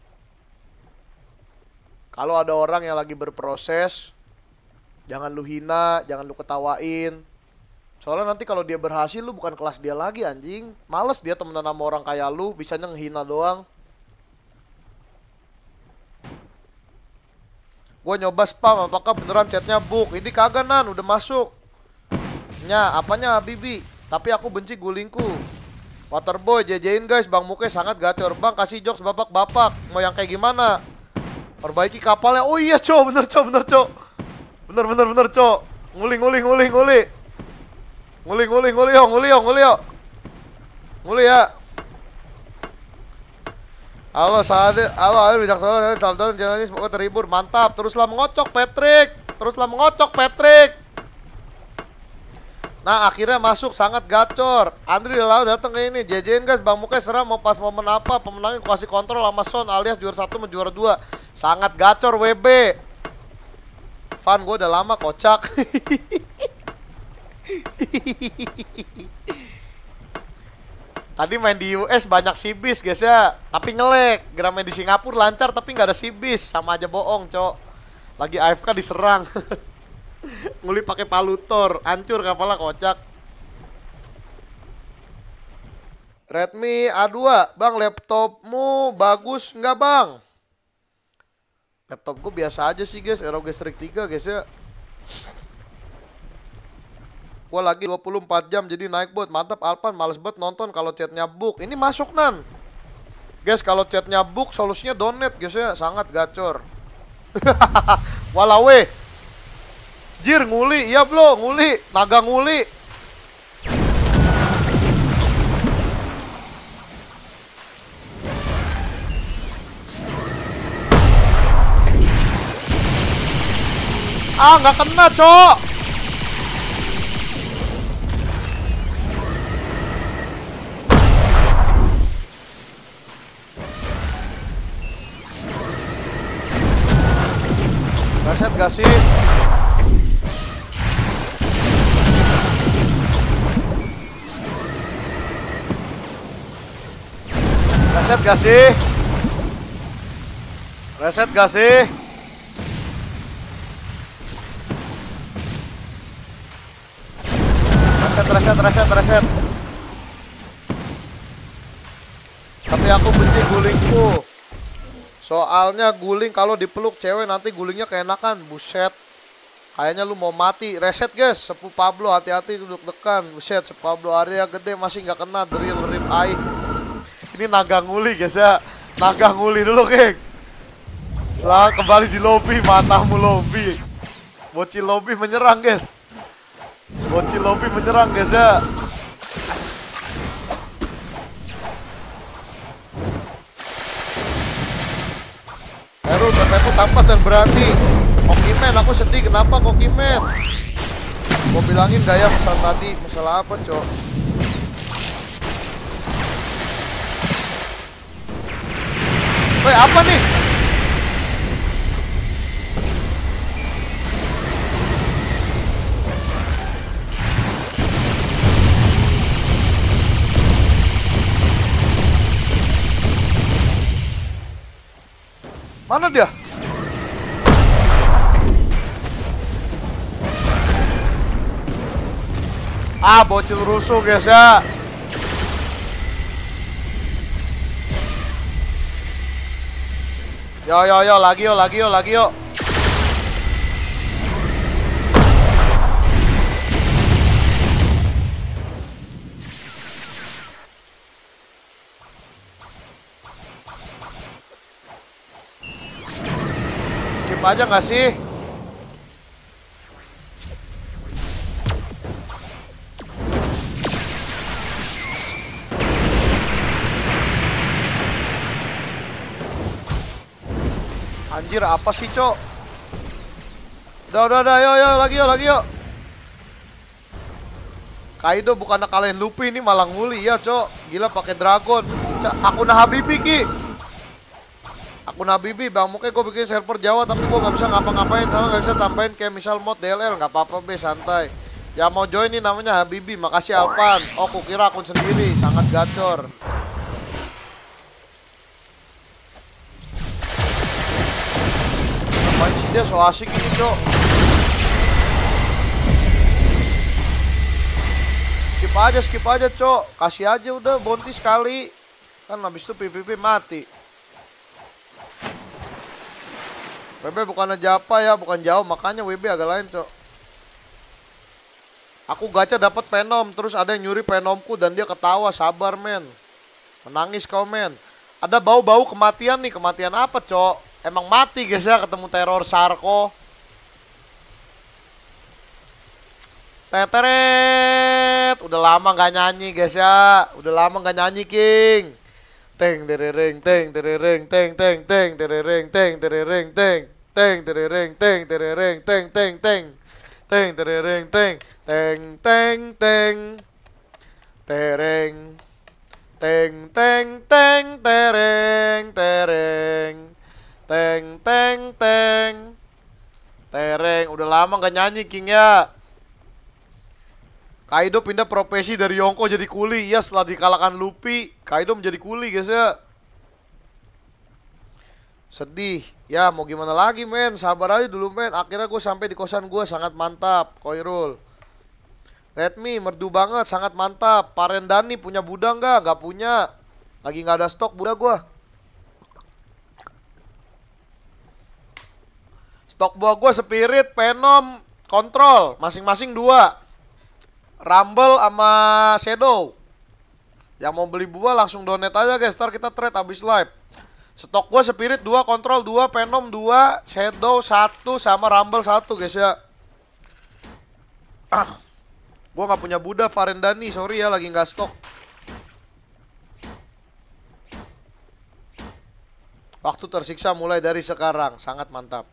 kalau ada orang yang lagi berproses jangan lu hina jangan lu ketawain soalnya nanti kalau dia berhasil lu bukan kelas dia lagi anjing males dia temenan sama orang kayak lu bisa nyenghina doang Gue nyoba spam apakah beneran chatnya buk Ini kagak nan udah masuk Nya apanya Bibi Tapi aku benci gulingku Waterboy jajain guys Bang Muke sangat gacor Bang kasih jokes bapak-bapak Mau yang kayak gimana Perbaiki kapalnya Oh iya co bener co bener co Bener bener bener co Nguli nguli nguli nguli Nguli nguli nguli yo nguli yo nguli yo ya Halo Sade, halo solo, Caksono, Samson jangan ini semoga terhibur. Mantap, teruslah mengocok Patrick. Teruslah mengocok Patrick. Nah, akhirnya masuk sangat gacor. Andri lalu datang ke ini. JJN guys, Bang Mukai seram mau pas momen apa? Pemenangnya kuasi kontrol sama Son alias juara satu juara dua. Sangat gacor WB. Fan gue udah lama kocak. (laughs) Tadi main di US banyak sibis guys ya, tapi ngelek. Gerak main di Singapura lancar tapi nggak ada sibis, sama aja bohong, Cok. Lagi AFK diserang. (laughs) Nguli pakai palutor, hancur kapalnya kocak. Redmi A2, Bang laptopmu bagus nggak Bang? Laptopku biasa aja sih guys, rog Strix 3 guys ya. Gue lagi 24 jam jadi naik bot. Mantap Alpan, males banget nonton kalau chatnya book. Ini masuk nan. Guys, kalau chatnya book solusinya donate guys ya, sangat gacor. (laughs) Walawe. Jir nguli, iya blo nguli, naga nguli. Ah, nggak kena, cok. gak sih? Reset gak sih? Reset gak sih? Reset, reset, reset, reset. Tapi aku benci gulingku. Soalnya guling kalau dipeluk cewek nanti gulingnya keenakan, buset. Kayaknya lu mau mati. Reset guys, sepu Pablo hati-hati duduk dekan. Buset, sepu Pablo area gede masih nggak kena drill rim eye. Ini naga nguli guys ya. Naga nguli dulu, kek, Setelah kembali di lobby, matamu lobby. Bocil lobby menyerang, guys. Bocil lobby menyerang, guys ya. Bang Repo tampas dan berani. Kokimen, aku sedih. Kenapa Kokimen? Mau bilangin gaya misal tadi, masalah apa, Cok? Woi, apa nih? Mana dia? Ah, bocil rusuh guys ya. Yo yo yo, lagi yo, lagi yo, lagi yo. Skip aja nggak sih? Anjir, apa sih, Cok? Udah, udah, udah, yo, yo, lagi, yo, lagi, yo. Kaido bukan kalian Luffy ini malah nguli ya, Cok. Gila pakai dragon. Cak, aku nah Habibi, Ki. Muna Bibi, Bang mungkin gue bikin server Jawa tapi gue gak bisa ngapa-ngapain sama gak bisa tambahin kayak misal mod DLL. Gak apa-apa be, santai. Ya mau join nih namanya Habibi, makasih Alpan. Oh, kukira akun sendiri, sangat gacor. Ngapain sih dia so asik ini, Cok? Skip aja, skip aja, Cok. Kasih aja udah, bonti sekali. Kan habis itu PPP mati. WB bukan aja apa ya, bukan jauh, makanya WB agak lain, Cok. Aku gacha dapat penom, terus ada yang nyuri penomku dan dia ketawa, sabar, men. Menangis kau, men. Ada bau-bau kematian nih, kematian apa, Cok? Emang mati, guys ya, ketemu teror Sarko. Teteret, udah lama gak nyanyi, guys ya. Udah lama gak nyanyi, King. Teng tere ring teng tere ring teng teng teng tere ring teng tere ring teng teng tere ring teng tere ring teng teng teng teng tere ring teng teng teng teng tereng teng teng teng tereng tereng teng teng teng tereng udah lama gak nyanyi King ya Kaido pindah profesi dari Yonko jadi kuli. Ya setelah dikalahkan Luffy, Kaido menjadi kuli guys ya. Sedih. Ya mau gimana lagi men, sabar aja dulu men. Akhirnya gue sampai di kosan gue sangat mantap, Koirul. Redmi merdu banget, sangat mantap. Parendani punya budang nggak? Gak punya. Lagi nggak ada stok budak gue. Stok buah gue Spirit, Penom, Kontrol, masing-masing dua. Rumble sama Shadow. Yang mau beli buah langsung donate aja guys, ntar kita trade abis live. Stok gua Spirit 2, Control 2, Venom 2, Shadow 1 sama Rumble 1 guys ya. Ah. Gua nggak punya Buddha Farendani, sorry ya lagi nggak stok. Waktu tersiksa mulai dari sekarang, sangat mantap.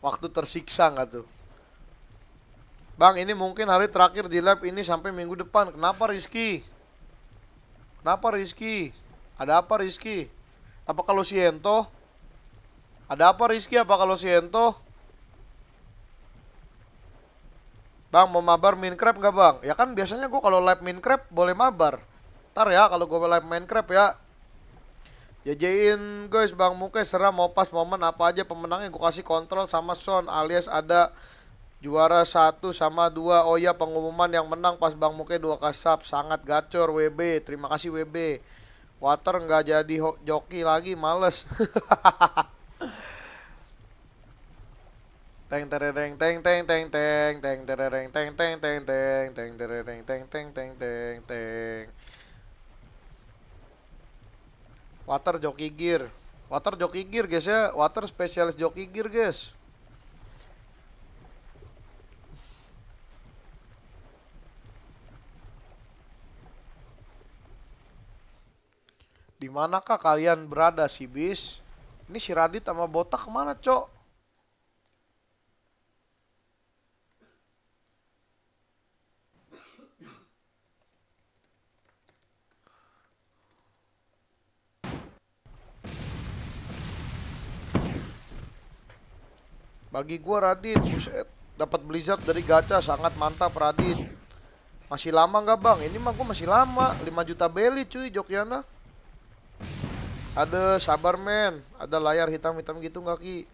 Waktu tersiksa nggak tuh? Bang, ini mungkin hari terakhir di lab ini sampai minggu depan. Kenapa Rizky? Kenapa Rizky? Ada apa Rizky? Apa kalau Siento? Ada apa Rizky? Apa kalau Siento? Bang, mau mabar Minecraft nggak bang? Ya kan biasanya gue kalau live Minecraft boleh mabar. Ntar ya kalau gue live Minecraft ya. Jajain guys, Bang mungkin seram mau pas momen apa aja pemenangnya gue kasih kontrol sama Son alias ada Juara satu sama dua, Oh ya pengumuman yang menang pas Bang Muke dua kasap. Sangat gacor WB. Terima kasih WB. Water nggak jadi joki lagi, males. teng tereng teng teng teng teng teng tereng teng teng teng teng teng tereng teng teng teng teng teng. Water joki gear. Water joki gear guys ya. Water spesialis joki gear guys. Di manakah kalian berada, si bis? Ini si Radit sama Botak kemana, Cok? Bagi gua Radit, buset, dapat Blizzard dari gacha sangat mantap Radit. Masih lama nggak bang? Ini mah gue masih lama, 5 juta beli cuy Jokyana. Ada sabar men, ada layar hitam-hitam gitu nggak ki?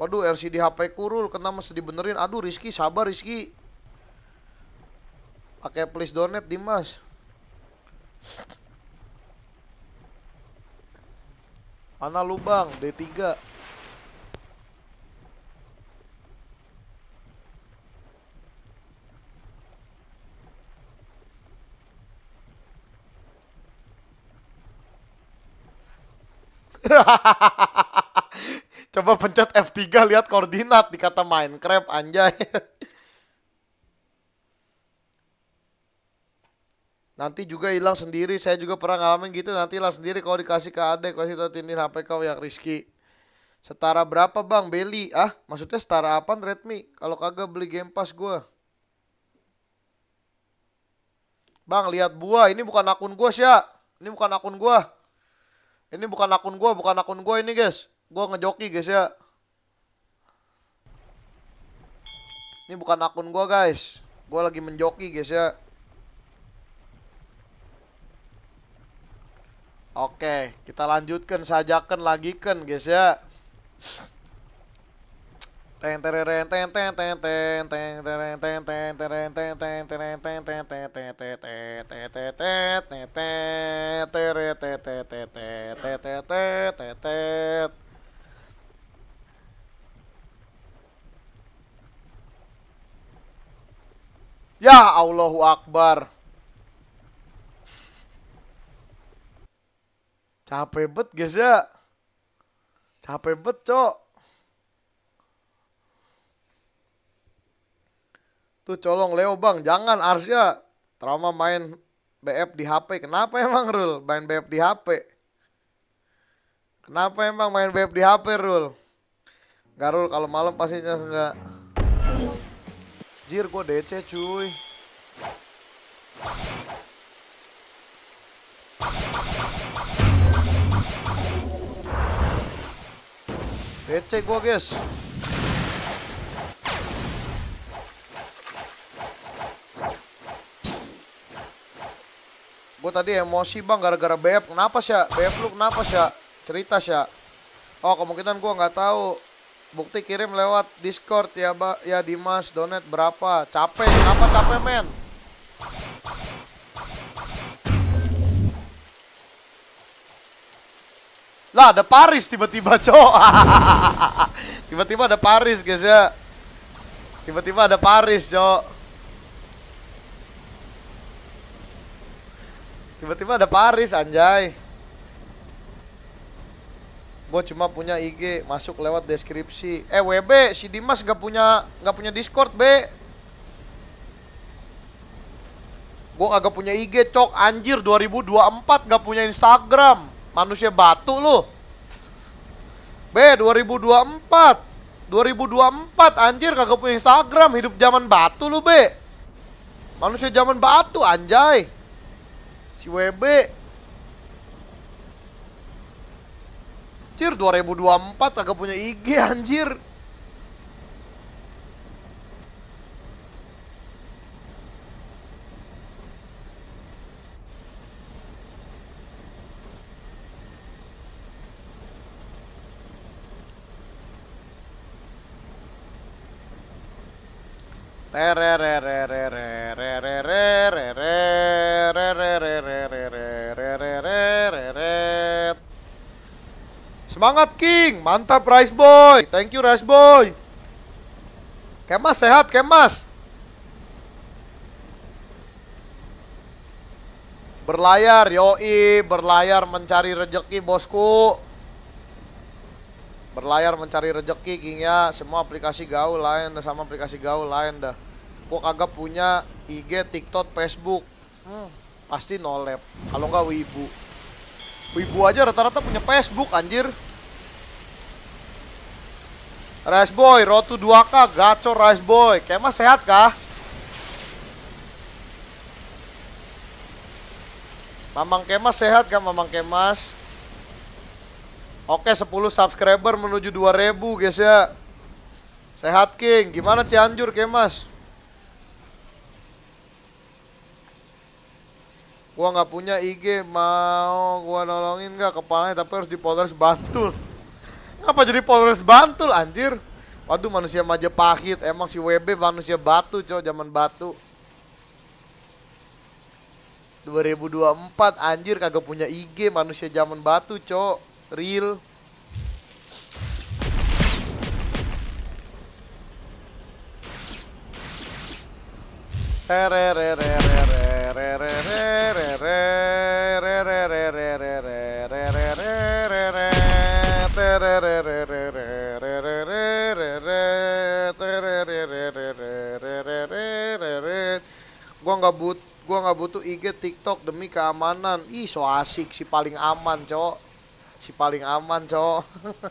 Waduh LCD HP kurul, kena mesti dibenerin. Aduh Rizky sabar Rizky. Pakai please donate Dimas. Mana lubang D3 (laughs) Coba pencet F3 lihat koordinat dikata Minecraft anjay. Nanti juga hilang sendiri, saya juga pernah ngalamin gitu, nanti hilang sendiri kalau dikasih ke adek, kasih tau tindin HP kau yang Rizky. Setara berapa bang, Beli? Ah, maksudnya setara apa Redmi? Kalau kagak beli Game Pass gue. Bang, lihat buah, ini bukan akun gue, ya Ini bukan akun gue. Ini bukan akun gua, bukan akun gua ini, guys. Gua ngejoki, guys ya. Ini bukan akun gua, guys. Gua lagi menjoki, guys ya. Oke, kita lanjutkan sajakan lagi kan, guys ya. Ya Allahu Akbar. Capek bet guys ya. Capek bet, Cok. Tuh colong Leo bang, jangan Arsya trauma main BF di HP. Kenapa emang Rul main BF di HP? Kenapa emang main BF di HP Rul? Gak Rul kalau malam pastinya enggak. Jir gue DC cuy. DC gue guys. Gue tadi emosi bang gara-gara BF, Kenapa sih? BF lu kenapa sih? Cerita sih. Oh kemungkinan gue nggak tahu. Bukti kirim lewat Discord ya ba ya Dimas Donat berapa? Capek. Kenapa capek men? Lah ada Paris tiba-tiba cowok. (laughs) tiba-tiba ada Paris guys ya. Tiba-tiba ada Paris cowok. Tiba-tiba ada Paris anjay. Gue cuma punya IG, masuk lewat deskripsi. Eh WB, si Dimas gak punya gak punya Discord, B. Gue agak punya IG, cok. Anjir, 2024 gak punya Instagram. Manusia batu lu. B, 2024. 2024 anjir kagak punya Instagram hidup zaman batu lu B, manusia zaman batu anjay Si WB Cir 2024 agak punya IG anjir Semangat King, mantap Rice Boy. Thank you Rice Boy. Kemas sehat, Kemas. Berlayar, yoi, berlayar mencari rejeki bosku berlayar mencari rejeki ya semua aplikasi gaul lain sama aplikasi gaul lain dah gua agak punya IG TikTok Facebook hmm. pasti no lab kalau nggak wibu wibu aja rata-rata punya Facebook anjir Rice Boy, Rotu 2K, gacor Rice Boy. Kema sehat kah? Mamang Kemas sehat kah Mamang Kemas? Oke 10 subscriber menuju 2000 guys ya Sehat King, gimana Cianjur Kemas? Gua nggak punya IG, mau gua nolongin nggak kepalanya tapi harus di Polres Bantul Ngapa jadi Polres Bantul anjir? Waduh manusia Majapahit, emang si WB manusia batu cowok, zaman batu 2024 anjir kagak punya IG manusia zaman batu cowok real gua nggak but gua nggak butuh IG TikTok demi keamanan ih so asik sih paling aman cowok si paling aman cowok (laughs)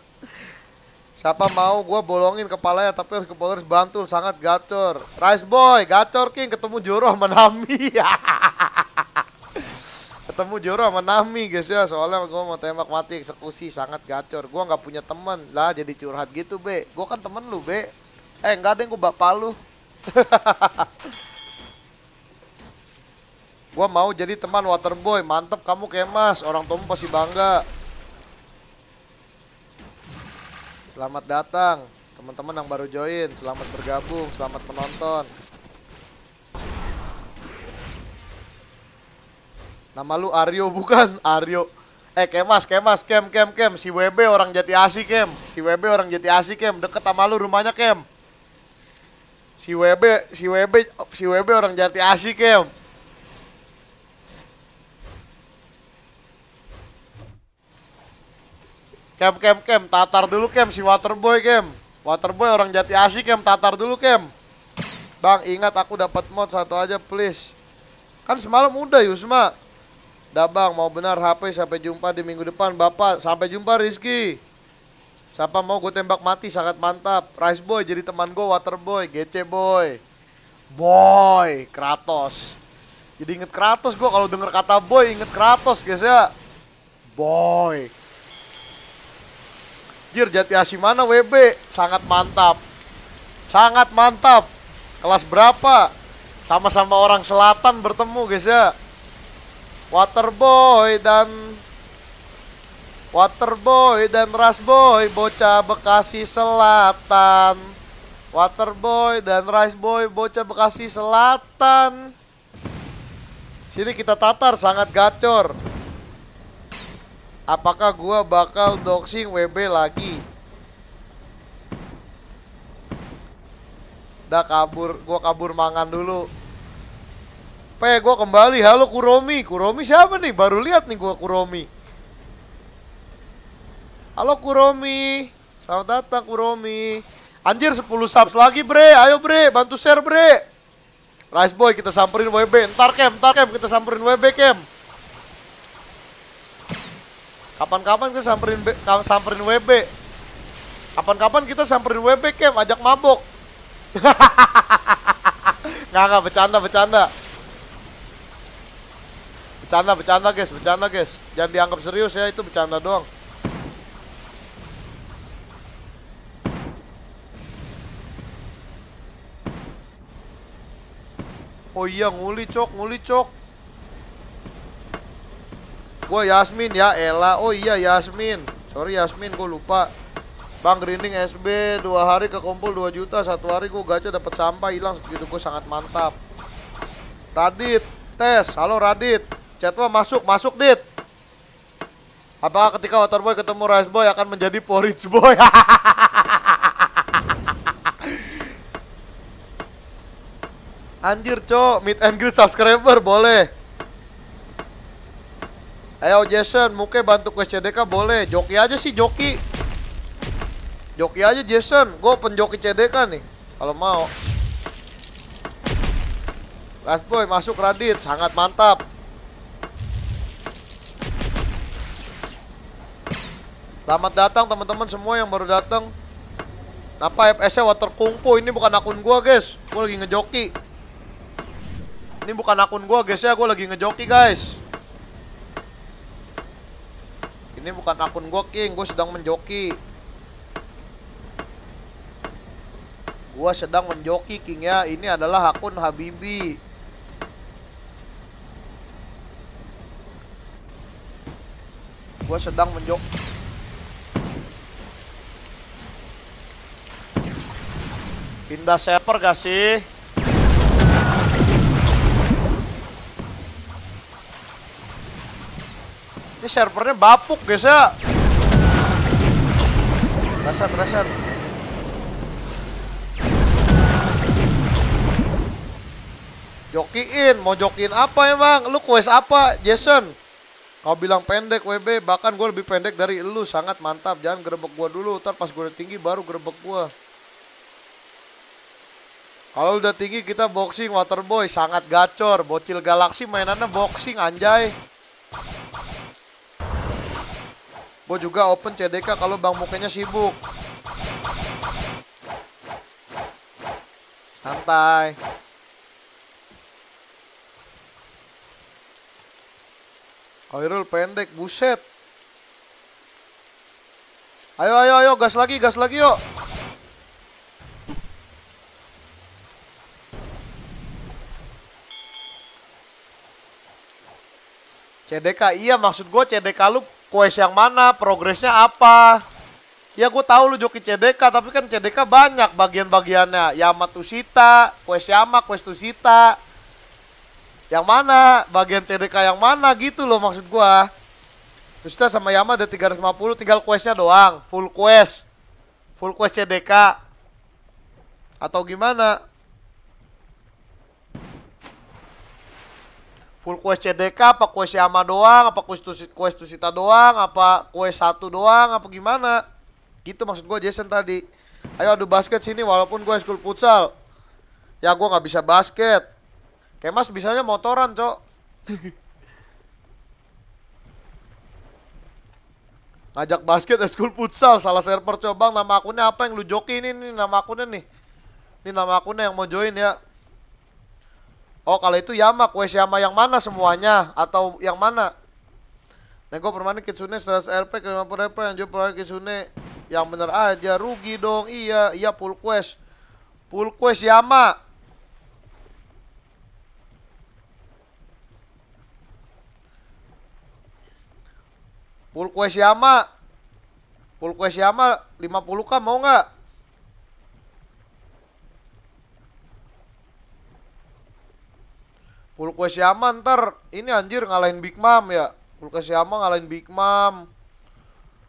siapa mau gue bolongin kepalanya tapi harus ke harus bantu sangat gacor rice boy gacor king ketemu juro sama (laughs) ketemu juro sama guys ya soalnya gue mau tembak mati eksekusi sangat gacor gue nggak punya temen lah jadi curhat gitu be gue kan temen lu be eh nggak ada yang gue bapak lu (laughs) gue mau jadi teman waterboy mantep kamu kemas orang tomu pasti bangga Selamat datang teman-teman yang baru join. Selamat bergabung, selamat menonton. Nama lu Aryo (laughs) bukan? Aryo. Eh kemas, kemas, kem, kem, kem. Si WB orang jati asi kem. Si WB orang jati asi kem. Deket sama lu rumahnya kem. Si WB, si WB, si WB orang jati asi kem. Kem, kem, kem. Tatar dulu, kem. Si Waterboy, kem. Waterboy orang jati asik, kem. Tatar dulu, kem. Bang, ingat aku dapat mod satu aja, please. Kan semalam udah, Yusma. Dah bang, mau benar HP. Sampai jumpa di minggu depan, Bapak. Sampai jumpa, Rizky. Siapa mau gue tembak mati, sangat mantap. Rice Boy jadi teman gue, Waterboy. GC Boy. Boy, Kratos. Jadi inget Kratos gue kalau denger kata boy inget Kratos guys ya. Boy. Jir Jati Asimana WB sangat mantap. Sangat mantap. Kelas berapa? Sama-sama orang selatan bertemu guys ya. Waterboy dan Waterboy dan Rasboy bocah Bekasi Selatan. Waterboy dan Rasboy bocah Bekasi Selatan. Sini kita tatar sangat gacor. Apakah gua bakal doxing WB lagi? Dah kabur, gua kabur mangan dulu. P, gua kembali. Halo Kuromi. Kuromi siapa nih? Baru lihat nih gua Kuromi. Halo Kuromi. Selamat datang Kuromi. Anjir 10 subs lagi, Bre. Ayo, Bre, bantu share, Bre. Rice Boy kita samperin WB. Ntar Kem, ntar Kem kita samperin WB, Kem. Kapan-kapan kita samperin B, samperin WB. Kapan-kapan kita samperin WB Kem ajak mabok. (laughs) nggak nggak bercanda bercanda. Bercanda bercanda guys, bercanda guys. Jangan dianggap serius ya itu bercanda doang. Oh iya nguli cok, nguli cok. Gue Yasmin ya Ella Oh iya Yasmin Sorry Yasmin gue lupa Bang grinding SB dua hari kekumpul dua juta satu hari gue gacha dapat sampah hilang segitu gue sangat mantap Radit tes halo Radit chatwa masuk masuk dit Apakah ketika Waterboy ketemu Rice Boy akan menjadi Porridge Boy (laughs) Anjir cok meet and greet subscriber boleh Ayo Jason, Muke bantu ke CDK boleh. Joki aja sih joki. Joki aja Jason, gue penjoki CDK nih. Kalau mau. Last boy masuk Radit, sangat mantap. Selamat datang teman-teman semua yang baru datang. Apa FS-nya Water kungfu Ini bukan akun gua, guys. Gua lagi ngejoki. Ini bukan akun gua, guys ya. Gua lagi ngejoki, guys. Ini bukan akun gue, King. Gue sedang menjoki. Gue sedang menjoki, King ya. Ini adalah akun Habibi. Gue sedang menjoki. Pindah server gak sih? Ini servernya bapuk guys ya. Reset, reset. Jokiin, mau jokiin apa emang? Ya, lu quest apa, Jason? Kau bilang pendek WB, bahkan gue lebih pendek dari lu, sangat mantap. Jangan gerebek gue dulu, ntar pas gue udah tinggi baru gerebek gue. Kalau udah tinggi kita boxing Waterboy sangat gacor. Bocil galaksi mainannya boxing anjay. Gue juga open CDK kalau Bang Mukenya sibuk. Santai. Khairul pendek, buset. Ayo, ayo, ayo, gas lagi, gas lagi yuk. CDK, iya maksud gue CDK lu quest yang mana, progresnya apa. Ya gue tahu lu joki CDK, tapi kan CDK banyak bagian-bagiannya. Yama Tushita, quest Yama, quest Tushita. Yang mana, bagian CDK yang mana gitu loh maksud gue. Tushita sama Yama ada 350, tinggal questnya doang, full quest. Full quest CDK. Atau gimana? full quest CDK apa quest Yama doang apa quest quest Tusita doang apa quest satu doang apa gimana gitu maksud gue Jason tadi ayo adu basket sini walaupun gue school futsal ya gue nggak bisa basket kayak mas bisanya motoran cok (laughs) ngajak basket school futsal salah server coba nama akunnya apa yang lu joki ini nih nama akunnya nih ini nama akunnya yang mau join ya Oh kalau itu Yamak, Wes Yama yang mana semuanya atau yang mana? Nego permanen Kitsune 100 RP ke 50 RP yang jual permanen Kitsune yang bener aja rugi dong. Iya, iya full quest. Full quest Yama. Full quest Yama. Full quest Yama 50k mau gak? Pulkwes Yama ntar ini anjir ngalahin Big Mom ya. Pulkwes Yama ngalahin Big Mom.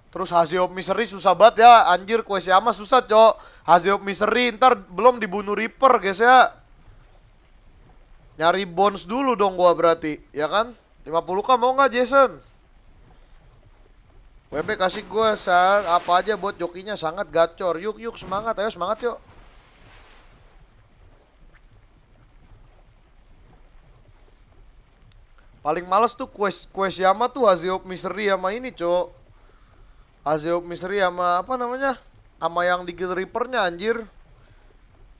Terus Hazio Misery susah banget ya anjir Quest Yama susah cok. Hazio Misery ntar belum dibunuh Reaper guys ya. Nyari Bones dulu dong gua berarti, ya kan? 50 kan mau nggak Jason? WP kasih gue saran apa aja buat jokinya sangat gacor. Yuk yuk semangat ayo semangat yuk. Paling males tuh quest quest Yama tuh Hazio Misery sama ini, Cok. Hazio Misery sama apa namanya? Sama yang di Guild Reaper-nya anjir.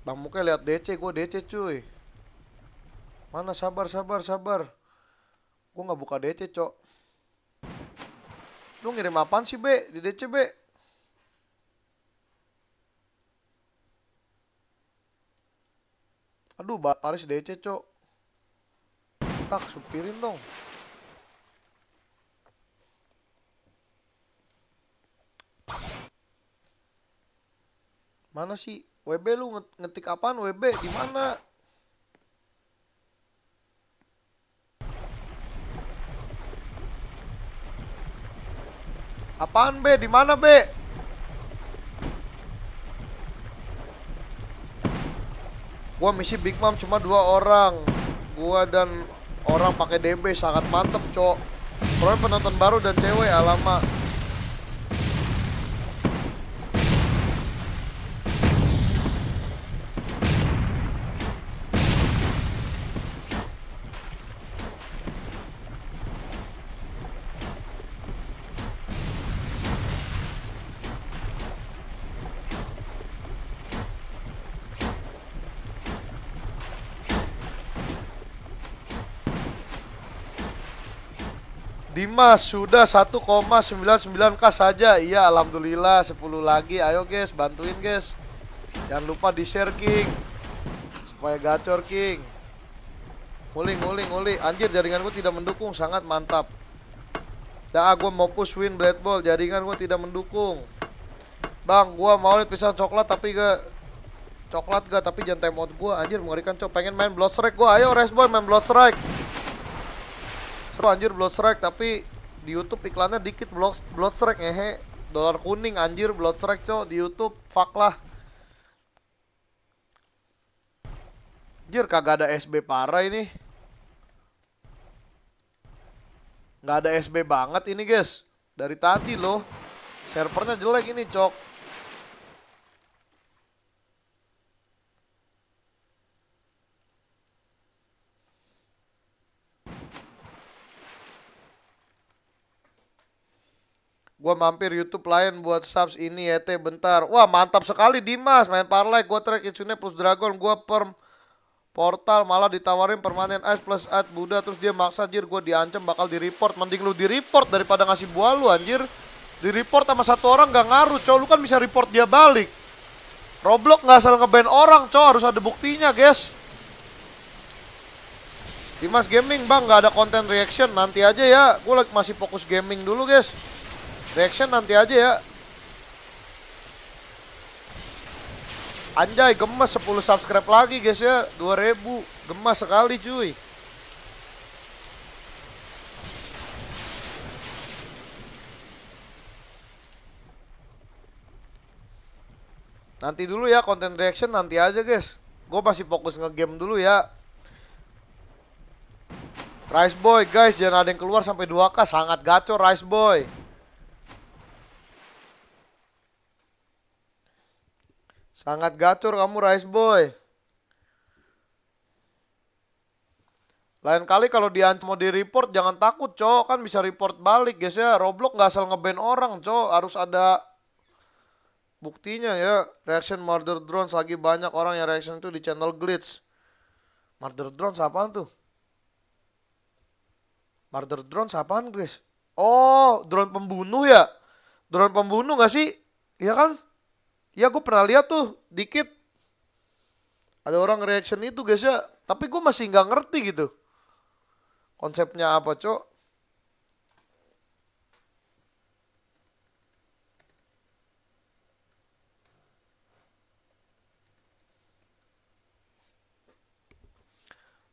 Bang Muka lihat DC, gua DC, cuy. Mana sabar sabar sabar. Gua nggak buka DC, Cok. Lu ngirim apaan sih, Be? Di DC, Be? Aduh, Paris DC, Cok. Tak, supirin dong. Mana sih? WB lu ngetik apaan? WB di mana? Apaan B? Di mana B? Gua misi Big Mom cuma dua orang. Gua dan orang pakai DMB sangat mantep cok kalian penonton baru dan cewek alamak ah, Dimas sudah 1,99k saja. Iya, alhamdulillah 10 lagi. Ayo guys, bantuin guys. Jangan lupa di-share King. Supaya gacor King. Nguling, nguling, nguling. Anjir, jaringan gue tidak mendukung, sangat mantap. Dah, ah, gue mau push win blade ball. Jaringan gue tidak mendukung. Bang, gue mau lihat pisang coklat tapi gak coklat gak tapi jangan time gue Anjir, mengerikan, cok. Pengen main blood strike gue Ayo, rest main blood strike. Seru anjir Bloodstrike tapi di YouTube iklannya dikit Blood Bloodstrike ngehe. Dolar kuning anjir Bloodstrike cow di YouTube fuck lah. Anjir kagak ada SB parah ini. Nggak ada SB banget ini guys. Dari tadi loh. Servernya jelek ini cok. gue mampir YouTube lain buat subs ini ya e teh bentar. Wah, mantap sekali Dimas main parlay. gue track Itsune plus Dragon, gue perm portal malah ditawarin permanen ice plus ad Buddha terus dia maksa jir gue diancam bakal di report mending lu di report daripada ngasih buah lu anjir di report sama satu orang gak ngaruh cow lu kan bisa report dia balik Roblox nggak asal ngeban orang cow harus ada buktinya guys Dimas Gaming bang nggak ada konten reaction nanti aja ya gue masih fokus gaming dulu guys Reaction nanti aja ya. Anjay gemes 10 subscribe lagi guys ya 2000 gemes sekali cuy Nanti dulu ya konten reaction nanti aja guys Gue pasti fokus ngegame dulu ya Rice Boy guys jangan ada yang keluar sampai 2k sangat gacor Rice Boy Sangat gacor kamu Rice Boy. Lain kali kalau diancam mau di report jangan takut cok kan bisa report balik guys ya. Roblox nggak asal ngeban orang cok harus ada buktinya ya. Reaction murder drone lagi banyak orang yang reaction itu di channel glitch. Murder drone apaan tuh? Murder drone apaan guys? Oh drone pembunuh ya? Drone pembunuh gak sih? Iya kan? ya gue pernah lihat tuh dikit ada orang reaction itu guys ya tapi gue masih nggak ngerti gitu konsepnya apa cok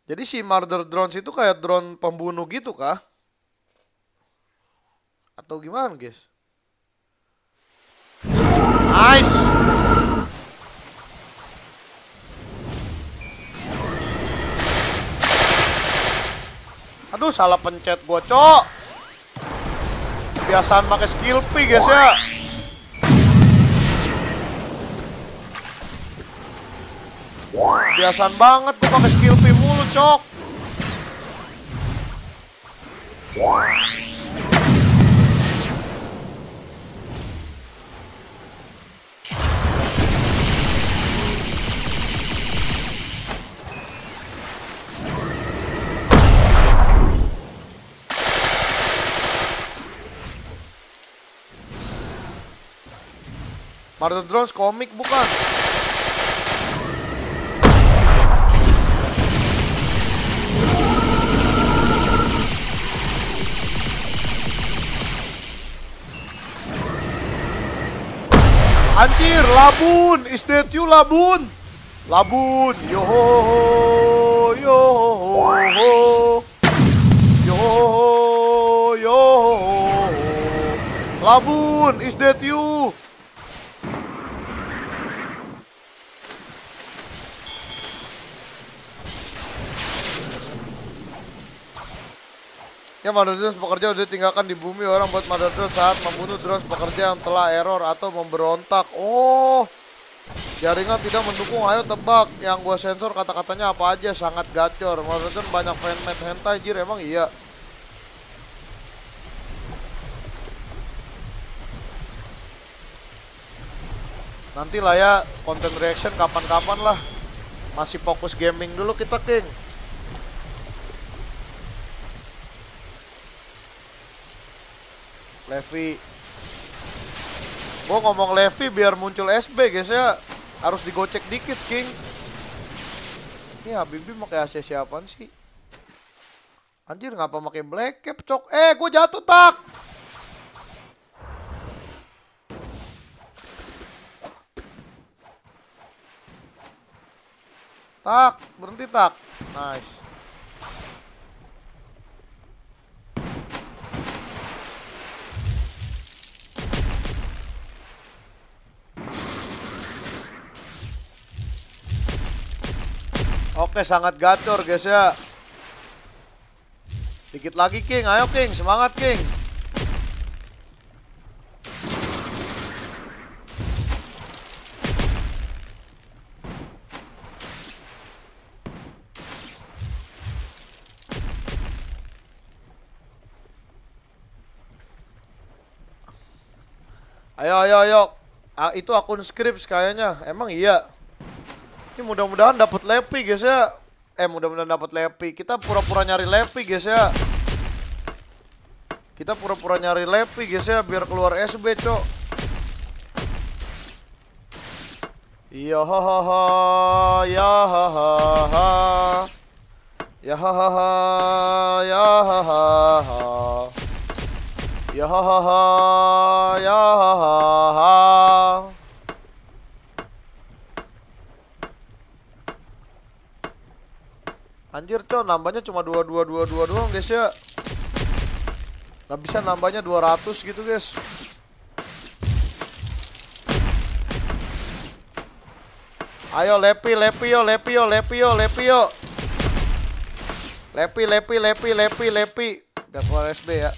Jadi si murder drones itu kayak drone pembunuh gitu kah? Atau gimana guys? Nice! Aduh, salah pencet gua, Cok. Kebiasaan pakai skill P, guys ya. Kebiasaan banget gua pakai skill P mulu, Cok. Harder Drones komik bukan? Anjir, labun, is that you labun? Labun, yo ho ho, yo ho ho, yo ho ho, yo ho ho. Labun, is that you? Ya mother drones pekerja udah tinggalkan di bumi orang buat mother drones saat membunuh drones pekerja yang telah error atau memberontak. Oh. Jaringan tidak mendukung, ayo tebak Yang gue sensor kata-katanya apa aja Sangat gacor, Maksudnya banyak fanmade hentai Jir, emang iya Nanti lah ya Konten reaction kapan-kapan lah Masih fokus gaming dulu kita King Levi. Gue ngomong Levi biar muncul SB guys ya. Harus digocek dikit, King. Ini Habibi pakai AC siapaan sih? Anjir, ngapa pakai black cap, cok? Eh, gue jatuh, tak! Tak, berhenti tak. Nice. Oke, sangat gacor guys ya. Dikit lagi King, ayo King, semangat King. Ayo, ayo, ayo. Ah, itu akun script kayaknya. Emang iya. Ini mudah-mudahan dapat Lepi guys ya. Eh mudah-mudahan dapat Lepi. Kita pura-pura nyari Lepi guys ya. Kita pura-pura nyari Lepi guys ya biar keluar SB, Cok. Iya ha ha ha ya ha ha ha. Ya ha ha ha ya ha ha ha. Ya ha ha ha ya ha ha. Anjir co, nambahnya cuma dua dua dua dua doang guys ya Gak nah, bisa nambahnya 200 gitu guys Ayo lepi, lepi yo, lepi yo, lepi yo, lepi yo Lepi, lepi, lepi, lepi, lepi Udah keluar SB ya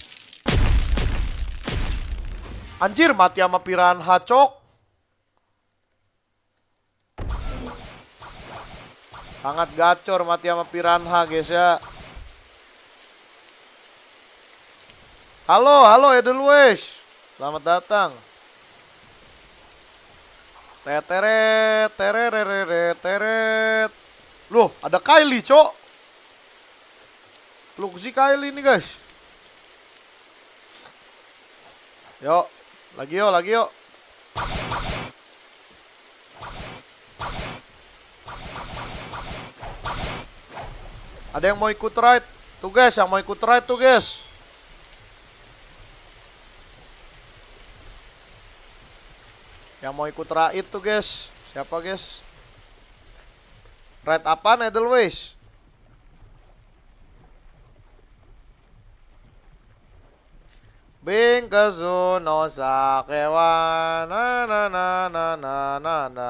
Anjir, mati sama piranha cok Sangat gacor mati sama piranha guys ya. Halo, halo Edelweiss. Selamat datang. Teteret, tereret, teret. Loh, ada Kylie, Cok. Peluk si Kylie nih, guys. Yuk, lagi yuk, lagi yuk. Ada yang mau ikut ride? Tuh guys, yang mau ikut ride tuh guys. Yang mau ikut ride tuh guys. Siapa guys? Ride apa Edelweiss? Bing kazuno sakewa na na na na na na na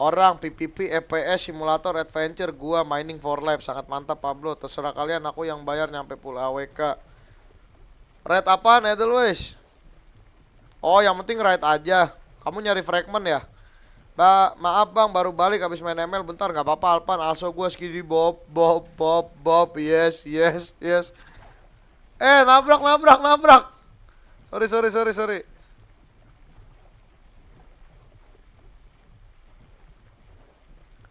orang PPP FPS e simulator adventure gua mining for life sangat mantap Pablo terserah kalian aku yang bayar nyampe pulau AWK red apaan Edelweiss oh yang penting red aja kamu nyari fragment ya ba maaf bang baru balik habis main ML bentar nggak apa-apa Alpan also gua skidi bob bob bob bob yes yes yes eh nabrak nabrak nabrak sorry sorry sorry sorry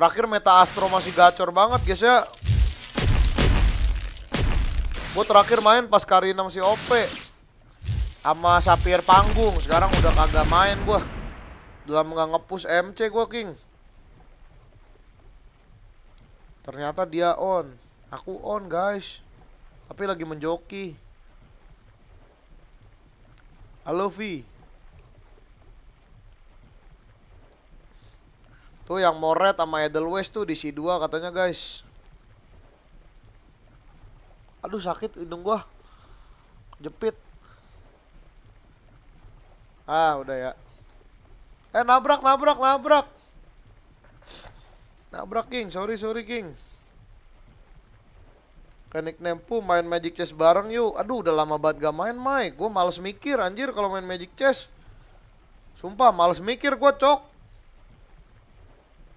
Terakhir meta Astro masih gacor banget guys ya. Gue terakhir main pas Karina masih OP. Sama Sapir Panggung. Sekarang udah kagak main gue. Dalam nggak ngepus MC gue King. Ternyata dia on. Aku on guys. Tapi lagi menjoki. Halo Vi. Tuh yang Moret sama Edelweiss tuh di C2 katanya guys Aduh sakit hidung gua Jepit Ah udah ya Eh nabrak nabrak nabrak Nabrak King sorry sorry King ke nempu main Magic Chess bareng yuk Aduh udah lama banget gak main Mike Gue males mikir anjir kalau main Magic Chess Sumpah males mikir gue cok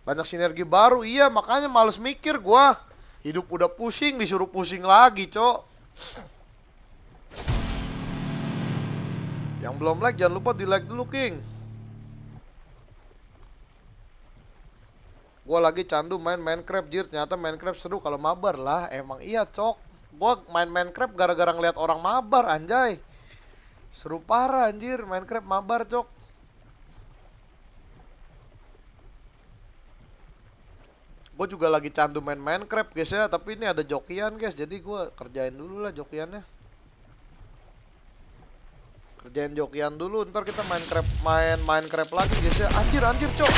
banyak sinergi baru iya makanya males mikir gua hidup udah pusing disuruh pusing lagi cok yang belum like jangan lupa di like dulu king gua lagi candu main Minecraft jir ternyata Minecraft seru kalau mabar lah emang iya cok gua main Minecraft gara-gara ngeliat orang mabar anjay seru parah anjir Minecraft mabar cok gue juga lagi candu main Minecraft guys ya tapi ini ada jokian guys jadi gue kerjain dulu lah jokiannya kerjain jokian dulu ntar kita main krep main Minecraft lagi guys ya anjir anjir cok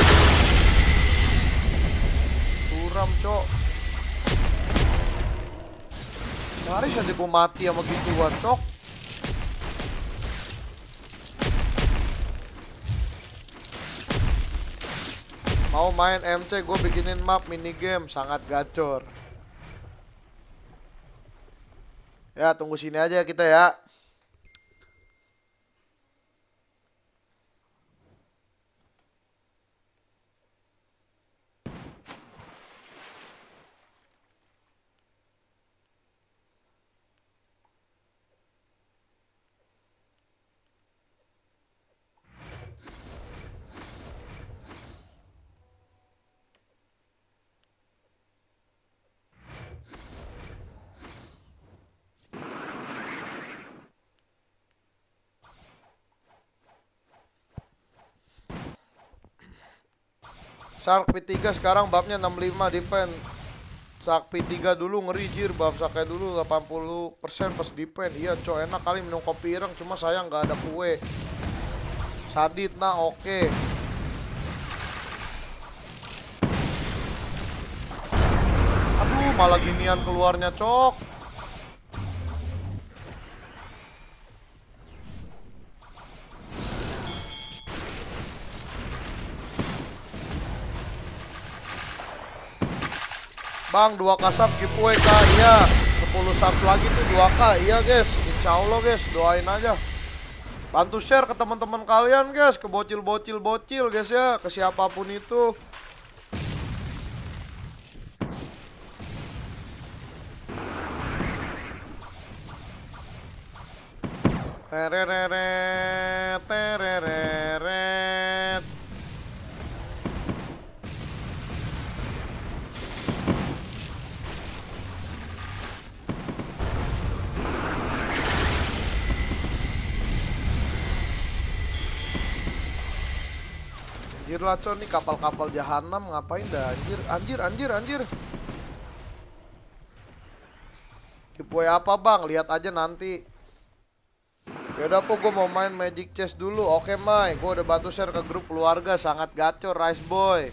suram cok Laris aja gue mati sama gituan cok Mau main MC gue bikinin map minigame sangat gacor Ya tunggu sini aja kita ya Shark P3 sekarang babnya 65 defend. Shark P3 dulu ngeri jir bab saknya dulu 80% pas defend. Iya, co enak kali minum kopi ireng cuma sayang nggak ada kue. Sadit nah oke. Okay. Aduh, malah ginian keluarnya, Cok. Bang 2k sub giveaway kak Iya 10 subs lagi tuh 2k Iya guys Insya Allah guys Doain aja Bantu share ke teman-teman kalian guys Ke bocil-bocil-bocil guys ya Ke siapapun itu Tere Anjir lah co, nih kapal-kapal jahanam ngapain dah anjir anjir anjir anjir. Giveaway apa bang? Lihat aja nanti. Yaudah po gue mau main Magic Chess dulu. Oke Mai, gue udah bantu share ke grup keluarga. Sangat gacor Rice Boy.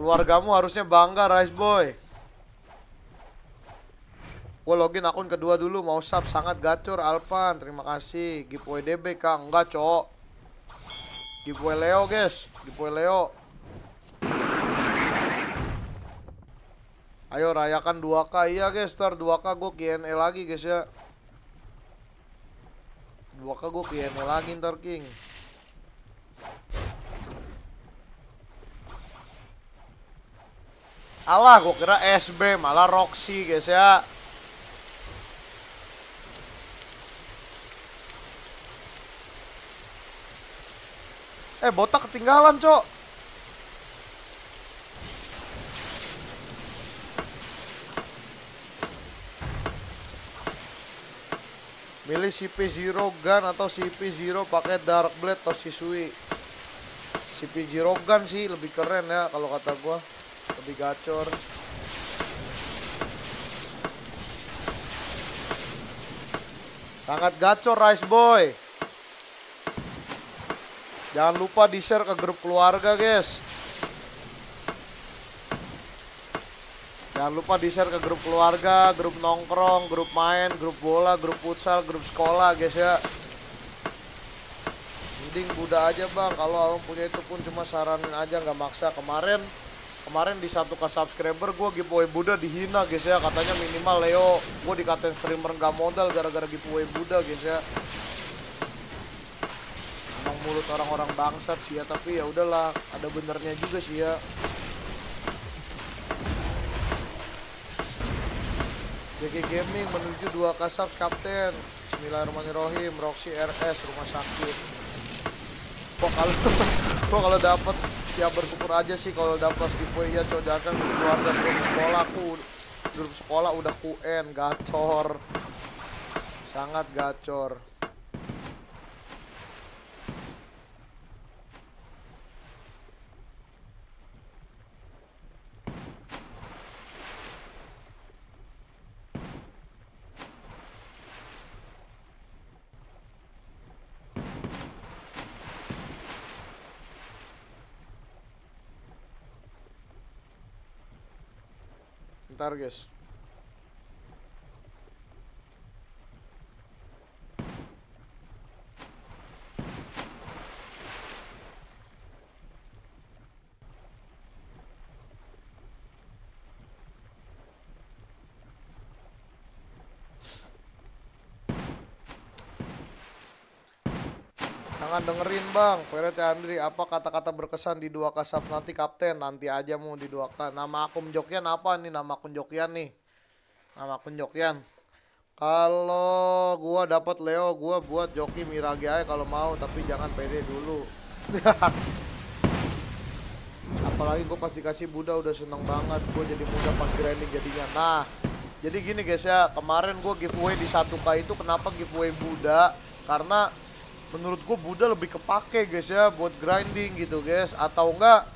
Keluargamu harusnya bangga Rice Boy. Gue login akun kedua dulu mau sub sangat gacor Alpan. Terima kasih. Giveaway DB Kak. Enggak, co Giveaway Leo, guys. Di poin Leo. Ayo rayakan 2K. Iya guys, tar 2K gue KNE lagi guys ya. 2K gue KNE lagi ntar King. Alah, gue kira SB, malah Roxy guys ya. Eh, botak ketinggalan, Cok. Milih CP0 gun atau CP0 pakai dark blade atau sisui. CP0 gun sih lebih keren ya kalau kata gua. Lebih gacor. Sangat gacor Rice Boy. Jangan lupa di-share ke grup keluarga, guys. Jangan lupa di-share ke grup keluarga, grup nongkrong, grup main, grup bola, grup futsal, grup sekolah, guys ya. Mending Buddha aja, Bang. Kalau abang punya itu pun cuma saranin aja, nggak maksa. Kemarin kemarin di satu ke subscriber gue giveaway Buddha dihina, guys ya. Katanya minimal Leo, gue dikatain streamer nggak modal gara-gara giveaway Buddha, guys ya emang mulut orang-orang bangsat sih ya tapi ya udahlah ada benernya juga sih ya JG Gaming menuju 2k subs kapten Bismillahirrahmanirrahim Roxy RS rumah sakit kok kalau (laughs) kok kalau dapat ya bersyukur aja sih kalau dapat giveaway ya cowok jangan kan keluarga dari sekolah aku grup sekolah udah QN gacor sangat gacor targets jangan dengerin bang ya Andri apa kata-kata berkesan di dua kasap nanti kapten nanti aja mau di dua nama akun Jokian apa nih nama akun Jokian nih nama akun Jokian kalau gua dapat Leo gua buat joki Mirage aja kalau mau tapi jangan pede dulu (laughs) apalagi gue pas dikasih Buddha udah seneng banget gue jadi muda pas grinding jadinya nah jadi gini guys ya kemarin gue giveaway di 1k itu kenapa giveaway Buddha karena menurut gue Buddha lebih kepake guys ya buat grinding gitu guys atau enggak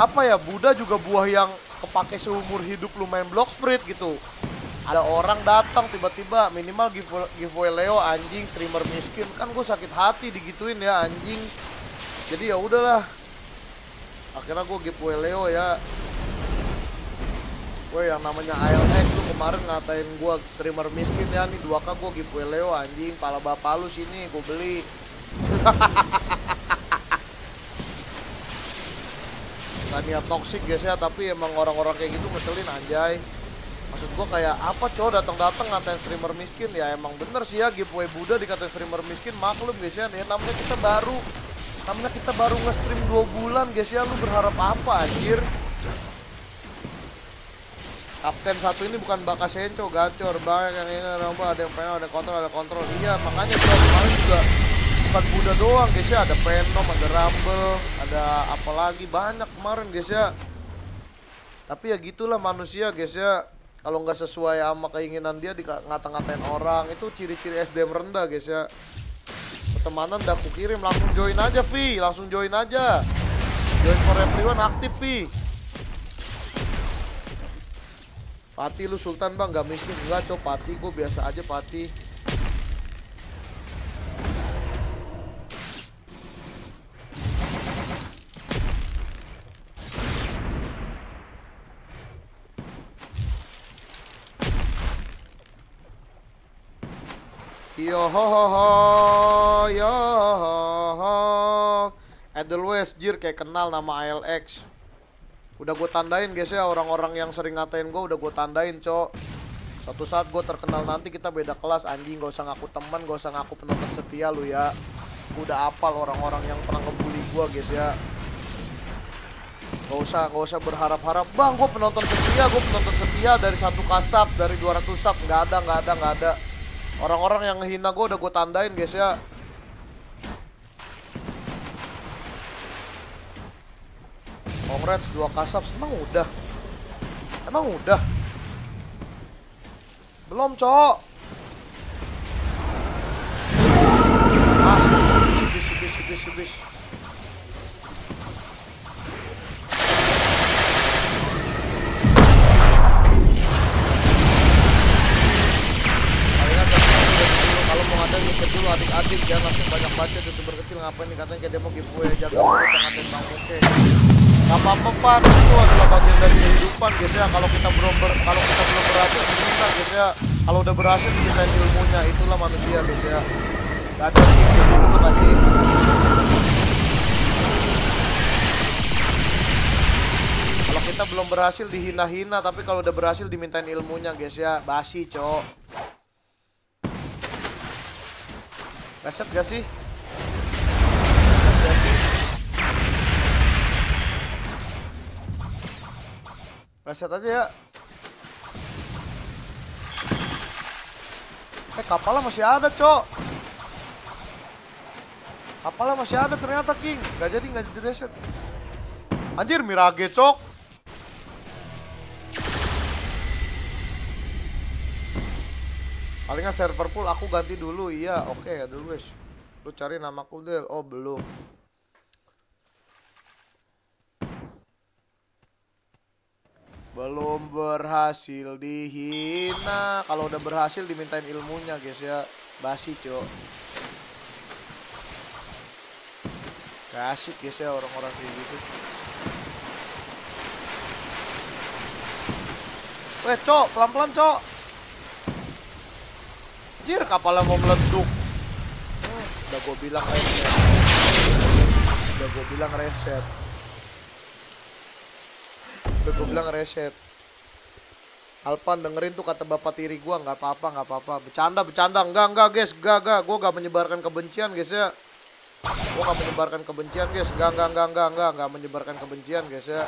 apa ya Buddha juga buah yang kepake seumur hidup lu main block sprint gitu ada orang datang tiba-tiba minimal giveaway, giveaway Leo anjing streamer miskin kan gue sakit hati digituin ya anjing jadi ya udahlah akhirnya gue giveaway Leo ya Gue yang namanya ALX tuh kemarin ngatain gue streamer miskin ya nih 2K gue giveaway Leo anjing pala bapak lu sini gue beli (laughs) Gak niat toxic guys ya tapi emang orang-orang kayak gitu ngeselin anjay Maksud gue kayak apa cowok datang-datang ngatain streamer miskin ya emang bener sih ya giveaway Buddha dikatain streamer miskin maklum guys ya nih namanya kita baru namanya kita baru nge-stream 2 bulan guys ya lu berharap apa anjir Kapten satu ini bukan Bakasenco, gacor banyak yang ini Ramba ada yang penuh, ada kontrol, ada kontrol. Iya, makanya bro kemarin juga bukan muda doang guys ya, ada Venom, ada Rumble, ada apa lagi banyak kemarin guys ya. Tapi ya gitulah manusia guys ya. Kalau nggak sesuai sama keinginan dia di ngata-ngatain orang itu ciri-ciri SDM rendah guys ya. Pertemanan udah aku kirim langsung join aja Vi, langsung join aja. Join for everyone aktif Vi. Pati lu Sultan bang gak miskin Enggak cok Pati gue biasa aja Pati Yo ho ho ho yo ho ho Edelweiss jir kayak kenal nama ALX. Udah gue tandain guys ya orang-orang yang sering ngatain gue udah gue tandain cok Satu saat gue terkenal nanti kita beda kelas anjing Gak usah ngaku temen gak usah ngaku penonton setia lu ya Udah apal orang-orang yang pernah ngebully gue guys ya Gak usah, gak usah berharap-harap Bang, gue penonton setia, gue penonton setia dari satu kasap, dari 200 sub Gak ada, gak ada, gak ada Orang-orang yang ngehina gue udah gue tandain guys ya Reds, dua kasap Emang udah? Emang udah? Belum, cok. adik-adik jangan langsung banyak baca youtuber kecil ngapain nih katanya kayak demo giveaway aja kamu tangan dan bang oke apa-apa Pan, itu adalah bagian dari kehidupan Biasanya kalau kita belum ber, kalau kita belum berhasil kita biasanya kalau udah berhasil kita ilmunya Itulah manusia biasanya Gak nah, ada kayak gitu masih Kalau kita belum berhasil dihina-hina Tapi kalau udah berhasil dimintain ilmunya guys ya Basi cok Reset gak sih? Reset gak sih? Reset aja ya. Eh, kapalnya masih ada, Cok. Kapalnya masih ada ternyata, King. Gak jadi, gak jadi reset. Anjir, Mirage, Cok. Palingan server pool aku ganti dulu. Iya, oke okay, ya dulu, guys. Lu cari nama deh, Oh, belum. Belum berhasil dihina. Kalau udah berhasil dimintain ilmunya, guys ya. Basi, Cok. Kasih guys ya orang-orang kayak gitu. Weh, Cok, pelan-pelan, Cok. Jir, kapalnya mau meleduk. udah gue bilang reset. Udah gue bilang reset. Udah gue iya. bilang reset. Alpan dengerin tuh kata bapak tiri gue nggak apa-apa nggak apa-apa bercanda bercanda enggak enggak guys enggak enggak gue gak menyebarkan kebencian guys ya gue gak menyebarkan kebencian guys enggak enggak enggak enggak enggak enggak menyebarkan kebencian guys ya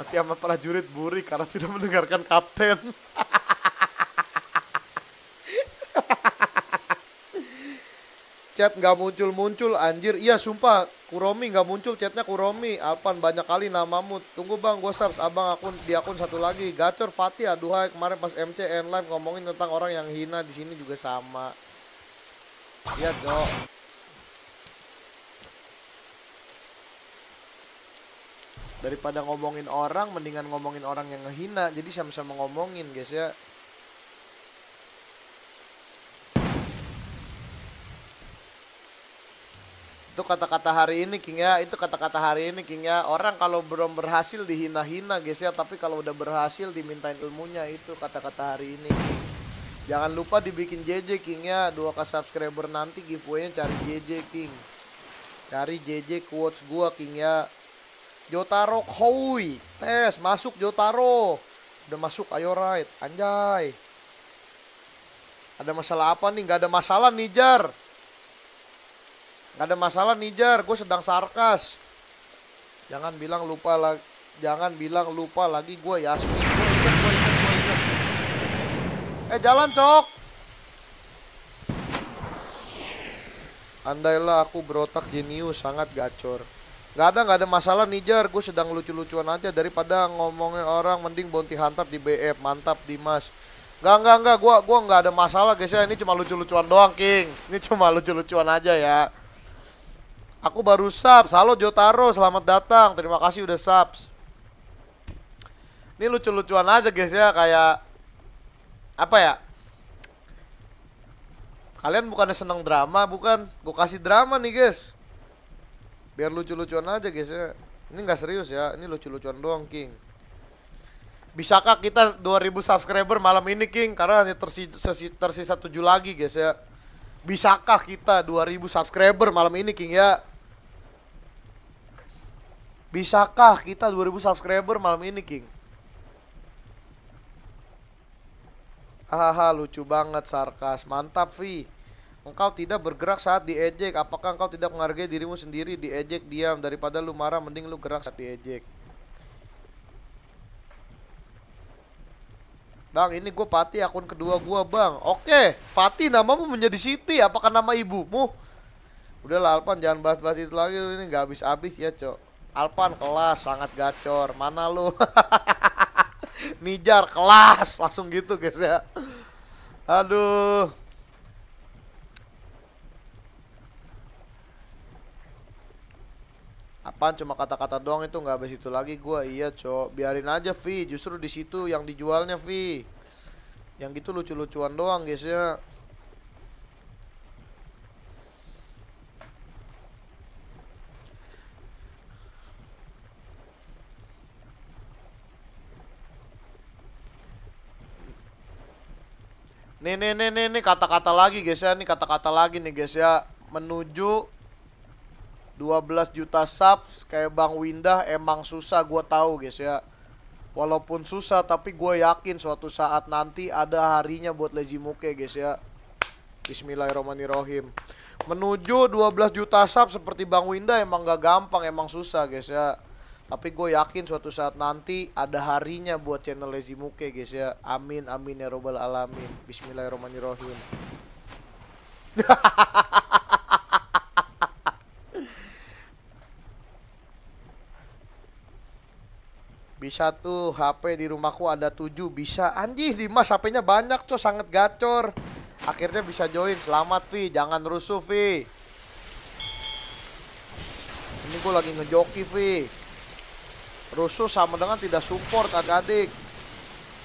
mati sama prajurit buri karena tidak mendengarkan kapten (laughs) chat nggak muncul muncul anjir iya sumpah Kuromi nggak muncul chatnya Kuromi Alpan banyak kali namamu tunggu bang gue subs abang akun di akun satu lagi gacor Fatih aduhai kemarin pas MCN live ngomongin tentang orang yang hina di sini juga sama iya dong daripada ngomongin orang mendingan ngomongin orang yang ngehina jadi sama-sama ngomongin guys ya Itu kata-kata hari ini King ya, itu kata-kata hari ini King ya. Orang kalau belum berhasil dihina-hina guys ya, tapi kalau udah berhasil dimintain ilmunya itu kata-kata hari ini King. Jangan lupa dibikin JJ King ya, 2k subscriber nanti giveaway cari JJ King. Cari JJ quotes gua King ya. Jotaro Koi tes masuk Jotaro. Udah masuk ayo right, anjay. Ada masalah apa nih? Gak ada masalah nih Jar. Gak ada masalah Nijar, gue sedang sarkas. Jangan bilang lupa lagi, jangan bilang lupa lagi gue Yasmin. Eh jalan cok. Andailah aku berotak jenius sangat gacor. Gak ada, gak ada masalah Nijar, gue sedang lucu-lucuan aja daripada ngomongin orang mending bonti hantap di BF, mantap Dimas. Gak, gak, gak, gue gue gak ada masalah guys ya, ini cuma lucu-lucuan doang King. Ini cuma lucu-lucuan aja ya. Aku baru subs. Halo Jotaro, selamat datang. Terima kasih udah subs. Ini lucu-lucuan aja guys ya, kayak apa ya? Kalian bukannya seneng drama, bukan? Gue kasih drama nih guys. Biar lucu-lucuan aja guys ya. Ini nggak serius ya, ini lucu-lucuan doang King. Bisakah kita 2000 subscriber malam ini King? Karena hanya tersisa, tersisa 7 lagi guys ya. Bisakah kita 2000 subscriber malam ini King ya? Bisakah kita 2000 subscriber malam ini, King? Hahaha, lucu banget sarkas. Mantap, Vi. Engkau tidak bergerak saat diejek. Apakah engkau tidak menghargai dirimu sendiri? Diejek diam daripada lu marah mending lu gerak saat diejek. Bang, ini gue Pati akun kedua gue, Bang. Oke, Pati namamu menjadi Siti. Apakah nama ibumu? Udah lah, Alpan, jangan bahas-bahas itu lagi. Ini nggak habis-habis ya, Cok. Alpan kelas sangat gacor. Mana lu? (laughs) Nijar kelas langsung gitu guys ya. Aduh. Apaan cuma kata-kata doang itu nggak habis itu lagi gua. Iya, Cok. Biarin aja, Vi. Justru di situ yang dijualnya, Vi. Yang gitu lucu-lucuan doang, guys ya. Nih nih nih nih nih kata-kata lagi guys ya, nih kata-kata lagi nih guys ya menuju 12 juta subs kayak Bang Windah emang susah gue tahu guys ya. Walaupun susah tapi gue yakin suatu saat nanti ada harinya buat Lejimuke guys ya. Bismillahirrahmanirrahim. Menuju 12 juta sub seperti Bang Winda emang gak gampang, emang susah guys ya tapi gue yakin suatu saat nanti ada harinya buat channel Lazy Muke guys ya amin amin ya robbal alamin Bismillahirrahmanirrahim (laughs) Bisa tuh HP di rumahku ada 7 Bisa Anjir Dimas hp banyak tuh Sangat gacor Akhirnya bisa join Selamat Vi Jangan rusuh Vi Ini gue lagi ngejoki Vi Rusuh sama dengan tidak support adik-adik.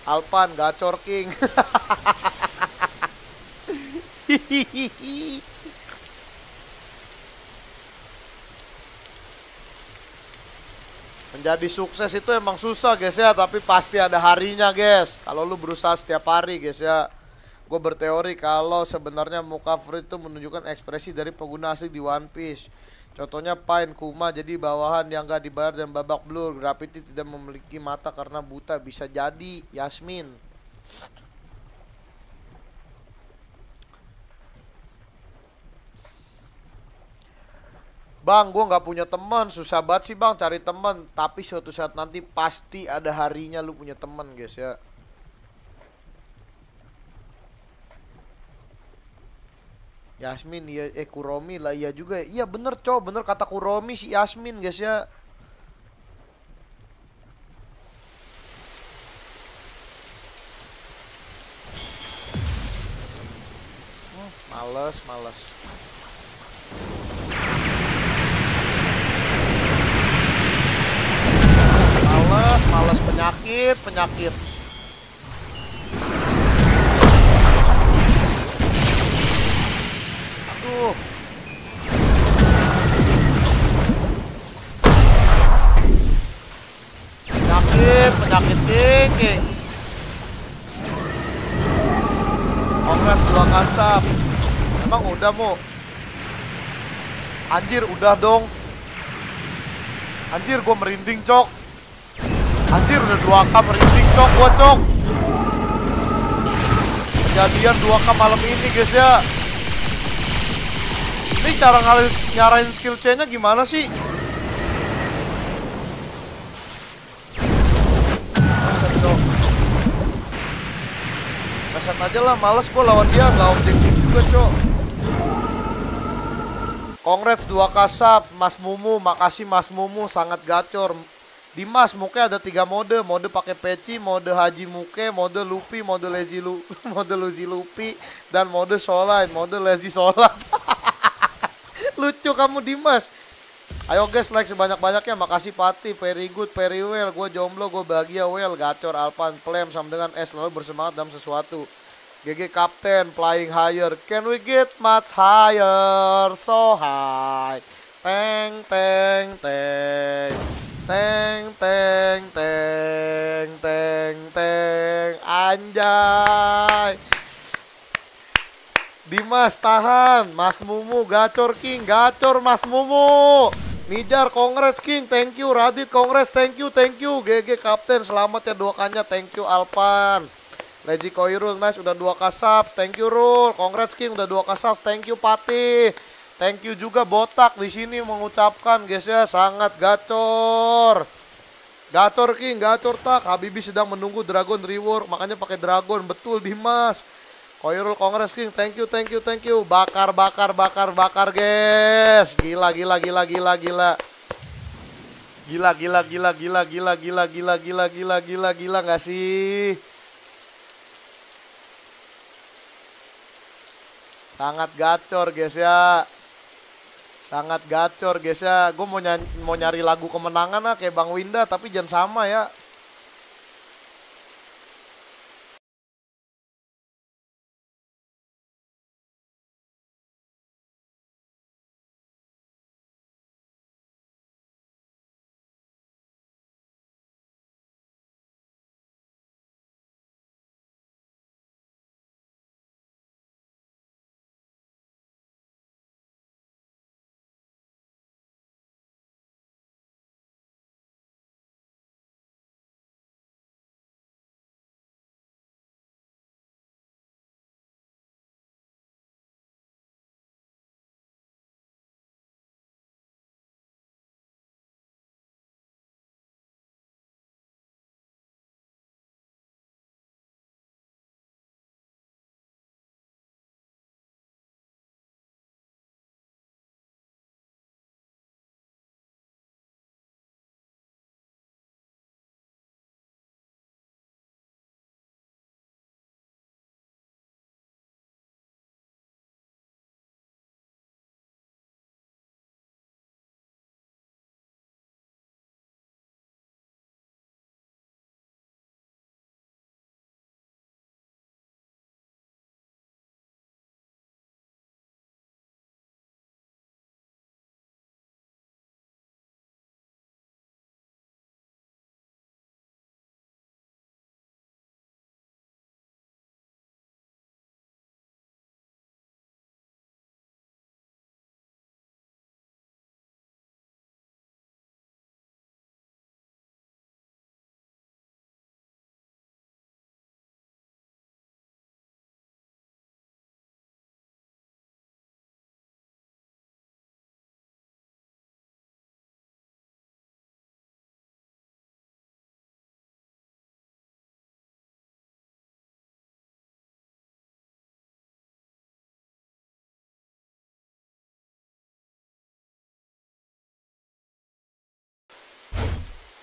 Alpan gacor king. Menjadi sukses itu emang susah guys ya, tapi pasti ada harinya guys. Kalau lu berusaha setiap hari guys ya. Gue berteori kalau sebenarnya muka free itu menunjukkan ekspresi dari pengguna asli di One Piece. Contohnya Pine, Kuma jadi bawahan yang gak dibayar dan babak belur. Graffiti tidak memiliki mata karena buta. Bisa jadi Yasmin. Bang, gue gak punya temen susah banget sih bang cari temen Tapi suatu saat nanti pasti ada harinya lu punya temen guys ya. Yasmin ya, eh Kuromi lah iya juga iya bener cow bener kata Kuromi si Yasmin guys ya Malas, oh, males males males males penyakit penyakit tuh. Penyakit, penyakit tinggi. Kongres dua asap. Emang udah mau? Anjir, udah dong. Anjir, gue merinding, cok. Anjir, udah dua k merinding, cok. Gue, cok kejadian dua k malam ini guys ya ini cara ngarain nyarain skill chainnya gimana sih? Reset dong. Reset aja lah, males gua lawan dia nggak objektif juga, Cok. Kongres dua kasap, Mas Mumu, makasih Mas Mumu, sangat gacor. Dimas, Muke ada tiga mode, mode pakai peci, mode Haji Muke, mode Lupi, mode Lazy Lu, (laughs) mode Luzi Lupi, dan mode Solai, mode Lazy Solai. (laughs) Lucu kamu Dimas. Ayo guys like sebanyak-banyaknya. Makasih Pati, very good, very well. Gue jomblo, gue bahagia well. Gacor, Alpan, Plem sama dengan S Lalu bersemangat dalam sesuatu. GG Kapten flying higher. Can we get much higher? So high. Teng teng teng. Teng teng teng teng teng. Anjay. Dimas tahan, Mas Mumu gacor King, gacor Mas Mumu. Nijar kongres King, thank you Radit kongres, thank you, thank you. GG Kapten selamat ya dua thank you Alpan. Leji Koirul nice udah dua kasap, thank you Rul. Kongres King udah dua kasap, thank you Pati. Thank you juga Botak di sini mengucapkan guys ya sangat gacor. Gacor King, gacor tak. Habibi sedang menunggu Dragon Reward, makanya pakai Dragon. Betul Dimas. Koirul Kongres King, thank you, thank you, thank you. Bakar, bakar, bakar, bakar, guys. Gila, gila, gila, gila, gila. Gila, gila, gila, gila, gila, gila, gila, gila, gila, gila, gila, gila, sih? Sangat gacor, guys ya. Sangat gacor, guys ya. Gue mau, ny mau nyari lagu kemenangan lah kayak Bang Winda, tapi jangan sama ya.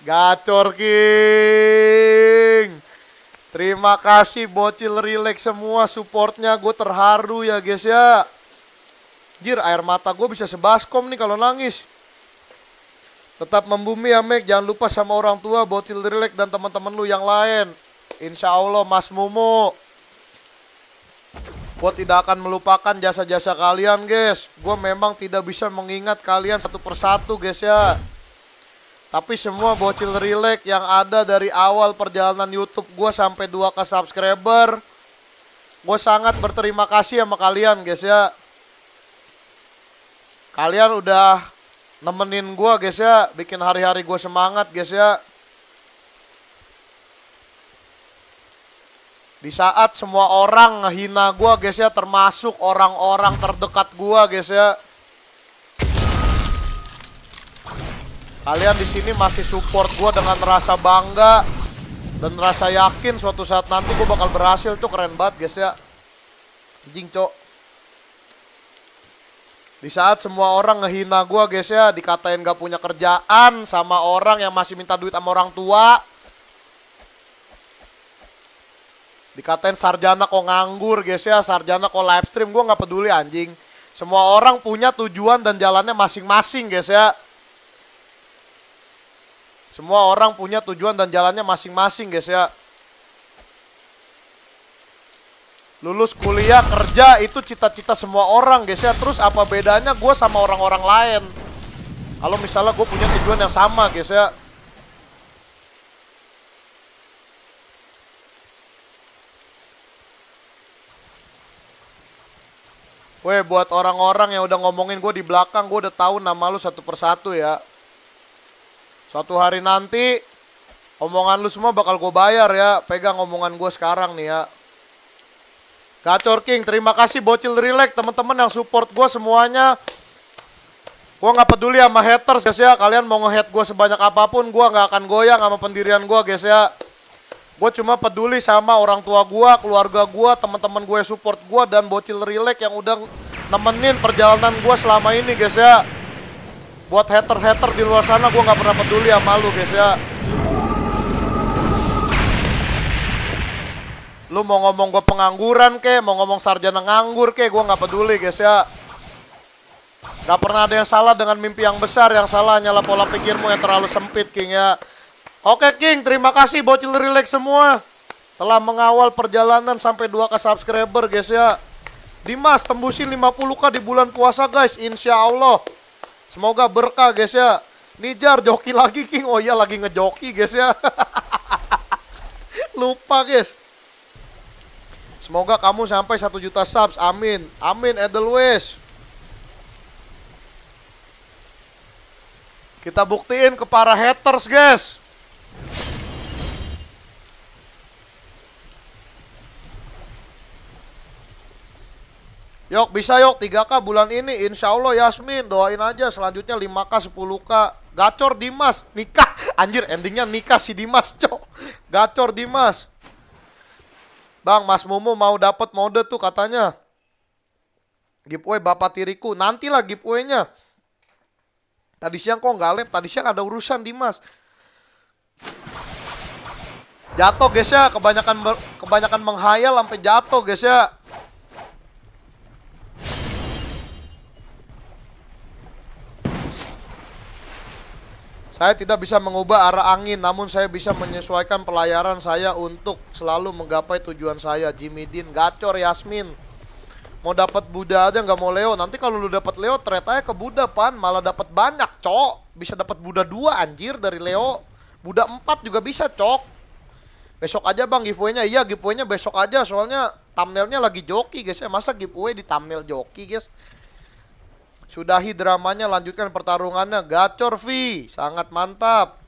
Gacor King. Terima kasih bocil relax semua supportnya. Gue terharu ya guys ya. Jir air mata gue bisa sebaskom nih kalau nangis. Tetap membumi ya Mek. Jangan lupa sama orang tua bocil relax dan teman-teman lu yang lain. Insya Allah Mas Mumu. Gue tidak akan melupakan jasa-jasa kalian guys. Gue memang tidak bisa mengingat kalian satu persatu guys ya. Tapi semua bocil relax yang ada dari awal perjalanan YouTube gue sampai 2 ke subscriber. Gue sangat berterima kasih sama kalian guys ya. Kalian udah nemenin gue guys ya. Bikin hari-hari gue semangat guys ya. Di saat semua orang ngehina gue guys ya. Termasuk orang-orang terdekat gue guys ya. Kalian di sini masih support gue dengan rasa bangga dan rasa yakin suatu saat nanti gue bakal berhasil tuh keren banget guys ya. Anjing cok. Di saat semua orang ngehina gue guys ya, dikatain gak punya kerjaan sama orang yang masih minta duit sama orang tua. Dikatain sarjana kok nganggur guys ya, sarjana kok live stream, gue gak peduli anjing. Semua orang punya tujuan dan jalannya masing-masing guys ya. Semua orang punya tujuan dan jalannya masing-masing guys ya. Lulus kuliah, kerja itu cita-cita semua orang guys ya. Terus apa bedanya gue sama orang-orang lain? Kalau misalnya gue punya tujuan yang sama guys ya. Weh buat orang-orang yang udah ngomongin gue di belakang Gue udah tahu nama lu satu persatu ya satu hari nanti omongan lu semua bakal gue bayar ya. Pegang omongan gue sekarang nih ya. Gacor King, terima kasih bocil relax teman-teman yang support gue semuanya. Gue nggak peduli sama haters guys ya. Kalian mau ngehat gue sebanyak apapun, gue nggak akan goyang sama pendirian gue guys ya. Gue cuma peduli sama orang tua gue, keluarga gue, teman-teman gue support gue dan bocil relax yang udah nemenin perjalanan gue selama ini guys ya. Buat hater-hater di luar sana gue nggak pernah peduli sama lu guys ya. Lu mau ngomong gue pengangguran ke, mau ngomong sarjana nganggur ke, gue nggak peduli guys ya. Gak pernah ada yang salah dengan mimpi yang besar, yang salah hanyalah pola pikirmu yang terlalu sempit King ya. Oke King, terima kasih bocil relax semua. Telah mengawal perjalanan sampai 2 ke subscriber guys ya. Dimas tembusin 50k di bulan puasa guys, insya Allah. Semoga berkah guys ya. Nijar joki lagi King. Oh iya lagi ngejoki guys ya. (laughs) Lupa guys. Semoga kamu sampai 1 juta subs. Amin. Amin Edelweiss. Kita buktiin ke para haters guys. Yuk bisa yuk 3K bulan ini Insya Allah Yasmin doain aja selanjutnya 5K 10K Gacor Dimas nikah (laughs) Anjir endingnya nikah si Dimas cok Gacor Dimas Bang Mas Momo mau dapat mode tuh katanya Giveaway Bapak Tiriku Nantilah giveaway-nya Tadi siang kok nggak lep Tadi siang ada urusan Dimas Jatuh guys ya Kebanyakan kebanyakan menghayal sampai jatuh guys ya Saya tidak bisa mengubah arah angin, namun saya bisa menyesuaikan pelayaran saya untuk selalu menggapai tujuan saya. Jimmy Dean, gacor Yasmin. Mau dapat Buddha aja nggak mau Leo. Nanti kalau lu dapat Leo, ternyata ya ke Buddha pan, malah dapat banyak, cok. Bisa dapat Buddha dua anjir dari Leo. Buddha empat juga bisa, cok. Besok aja bang giveaway-nya. Iya, giveaway-nya besok aja soalnya thumbnailnya lagi joki, guys. Ya, masa giveaway di thumbnail joki, guys? Sudahi dramanya, lanjutkan pertarungannya. Gacor V, sangat mantap.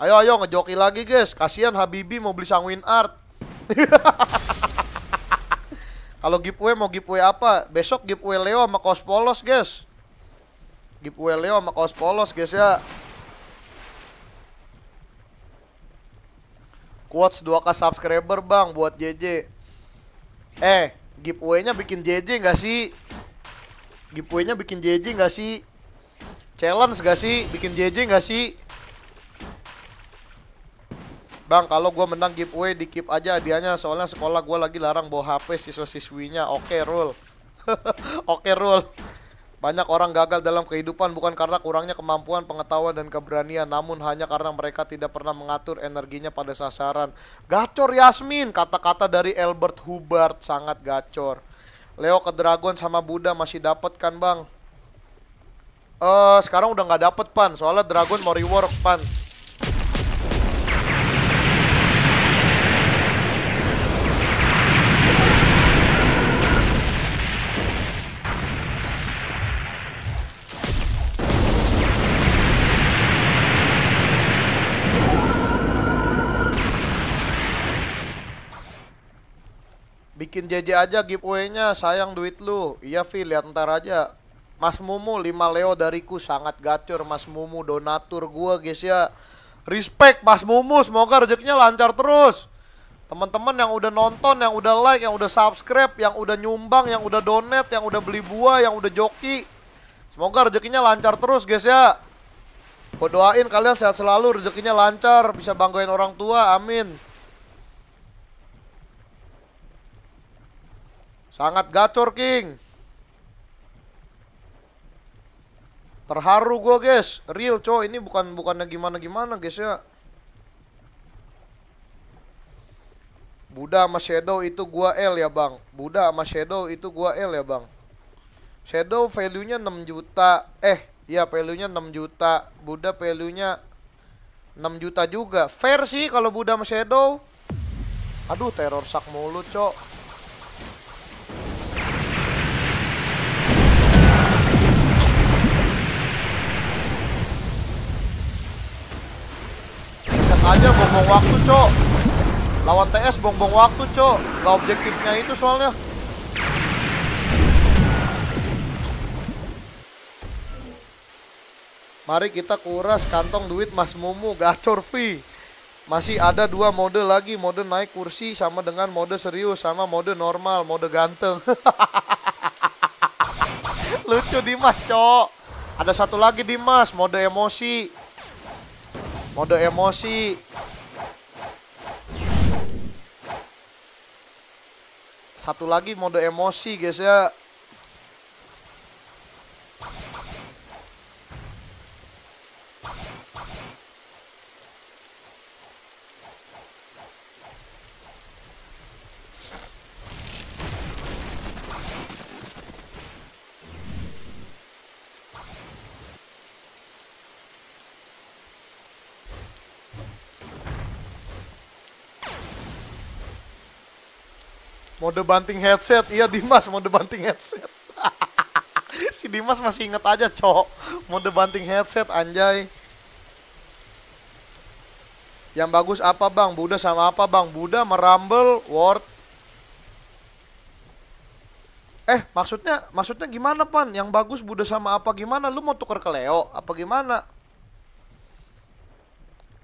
Ayo ayo ngejoki lagi guys. Kasihan Habibi mau beli Sangwin art. (laughs) Kalau giveaway mau giveaway apa? Besok giveaway Leo sama kaos polos guys. Giveaway Leo sama kaos polos guys ya. Quotes 2k subscriber bang buat JJ. Eh, giveaway-nya bikin JJ nggak sih? giveaway-nya bikin JJ gak sih? Challenge gak sih? Bikin JJ gak sih? Bang, kalau gue menang giveaway di keep aja hadiahnya soalnya sekolah gue lagi larang bawa HP siswa-siswinya. Oke, okay, rule. (laughs) Oke, okay, rule. Banyak orang gagal dalam kehidupan bukan karena kurangnya kemampuan, pengetahuan, dan keberanian, namun hanya karena mereka tidak pernah mengatur energinya pada sasaran. Gacor Yasmin, kata-kata dari Albert Hubbard sangat gacor. Leo ke Dragon sama Buddha masih dapat kan bang? Eh uh, sekarang udah nggak dapat pan, soalnya Dragon mau reward pan. Bikin JJ aja giveaway-nya, sayang duit lu. Iya, Vi, lihat ntar aja. Mas Mumu 5 Leo dariku sangat gacor Mas Mumu donatur gue guys ya. Respect Mas Mumu, semoga rezekinya lancar terus. Teman-teman yang udah nonton, yang udah like, yang udah subscribe, yang udah nyumbang, yang udah donate, yang udah beli buah, yang udah joki. Semoga rezekinya lancar terus guys ya. Gue doain kalian sehat selalu, rezekinya lancar, bisa banggain orang tua, amin. Sangat gacor, King. Terharu gue, guys. Real, cow. Ini bukan bukannya gimana-gimana, guys, ya. Buddha sama Shadow itu gua L ya, Bang. Buddha sama Shadow itu gua L ya, Bang. Shadow value-nya 6 juta. Eh, ya value-nya 6 juta. Buddha value-nya 6 juta juga. Fair sih kalau Buddha sama Shadow. Aduh, teror sak mulu, Cok. enak aja bongbong waktu cok lawan TS bongbong waktu cok gak objektifnya itu soalnya Mari kita kuras kantong duit Mas Mumu gacor fee masih ada dua mode lagi mode naik kursi sama dengan mode serius sama mode normal mode ganteng (laughs) lucu Dimas cok ada satu lagi Dimas mode emosi Mode emosi. Satu lagi mode emosi guys ya. Mode banting headset. Iya Dimas mode banting headset. (laughs) si Dimas masih inget aja, cok. Mode banting headset anjay. Yang bagus apa, Bang? Buddha sama apa, Bang? Buddha merambel word. Eh, maksudnya maksudnya gimana, Pan? Yang bagus Buddha sama apa gimana? Lu mau tuker ke Leo apa gimana?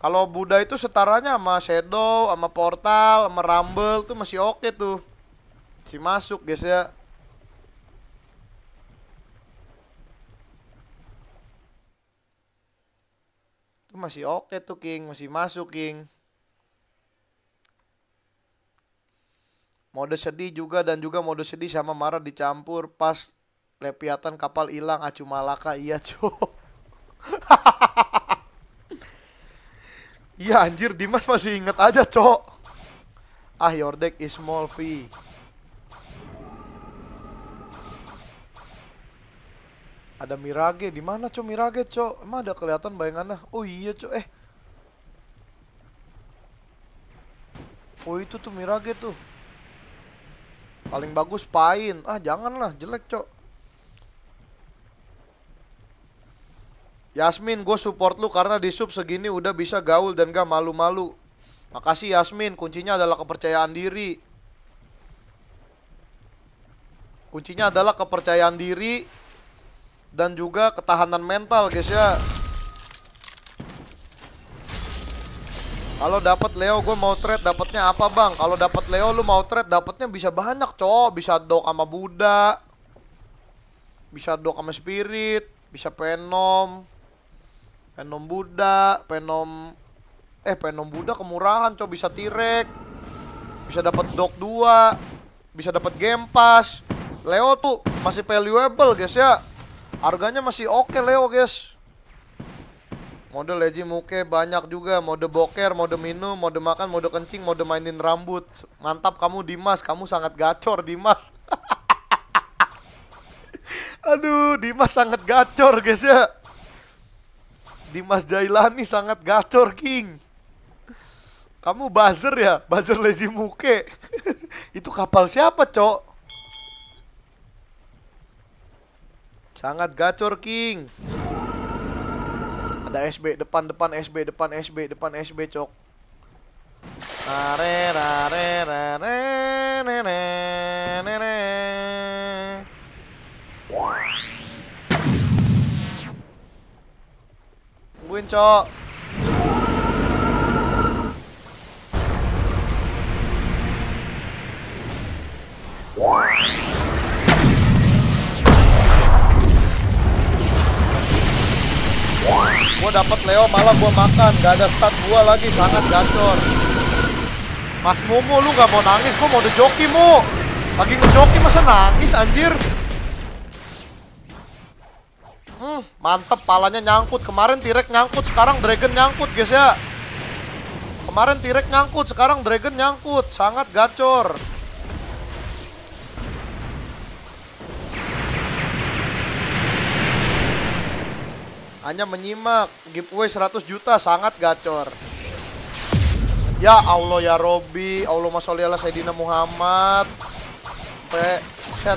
Kalau Buddha itu setaranya sama Shadow, sama Portal, sama Rumble tuh masih oke okay tuh. Si masuk guys ya Itu masih oke okay tuh King Masih masuk King Mode sedih juga dan juga mode sedih sama marah dicampur Pas lepiatan kapal hilang acu ah, malaka Iya (laughs) cok Iya anjir Dimas masih inget aja cok Ah your deck is small fee Ada Mirage, di mana cok Mirage cok? Emang ada kelihatan bayangannya? Oh iya cok, eh. Oh itu tuh Mirage tuh. Paling bagus Pain. Ah janganlah, jelek cok. Yasmin, gue support lu karena di sub segini udah bisa gaul dan gak malu-malu. Makasih Yasmin, kuncinya adalah kepercayaan diri. Kuncinya adalah kepercayaan diri dan juga ketahanan mental guys ya kalau dapat Leo gue mau trade dapatnya apa bang kalau dapat Leo lu mau trade dapatnya bisa banyak cowok bisa dok sama Buddha bisa dok sama Spirit bisa Penom Penom Buddha Penom eh Penom Buddha kemurahan cowok bisa Tirek bisa dapat dok 2 bisa dapat Game Pass Leo tuh masih valuable guys ya Harganya masih oke okay, Leo guys Mode leji muke banyak juga Mode boker, mode minum, mode makan, mode kencing, mode mainin rambut Mantap kamu Dimas, kamu sangat gacor Dimas (laughs) Aduh, Dimas sangat gacor guys ya Dimas Jailani sangat gacor King Kamu buzzer ya? Buzzer leji muke (laughs) Itu kapal siapa cok? Sangat gacor King. Ada SB depan depan SB depan SB depan SB cok. Tungguin cok. Wow. gua dapat Leo malah gua makan. Gak ada stat gua lagi. Sangat gacor. Mas Momo lu gak mau nangis. gua mau dejoki mu. Lagi ngejoki masa nangis anjir. Hmm, mantep palanya nyangkut. Kemarin Tirek nyangkut, sekarang Dragon nyangkut, guys ya. Kemarin Tirek nyangkut, sekarang Dragon nyangkut. Sangat gacor. Hanya menyimak giveaway 100 juta sangat gacor. Ya Allah ya Robi, allah masolialah ala Sayyidina Muhammad. set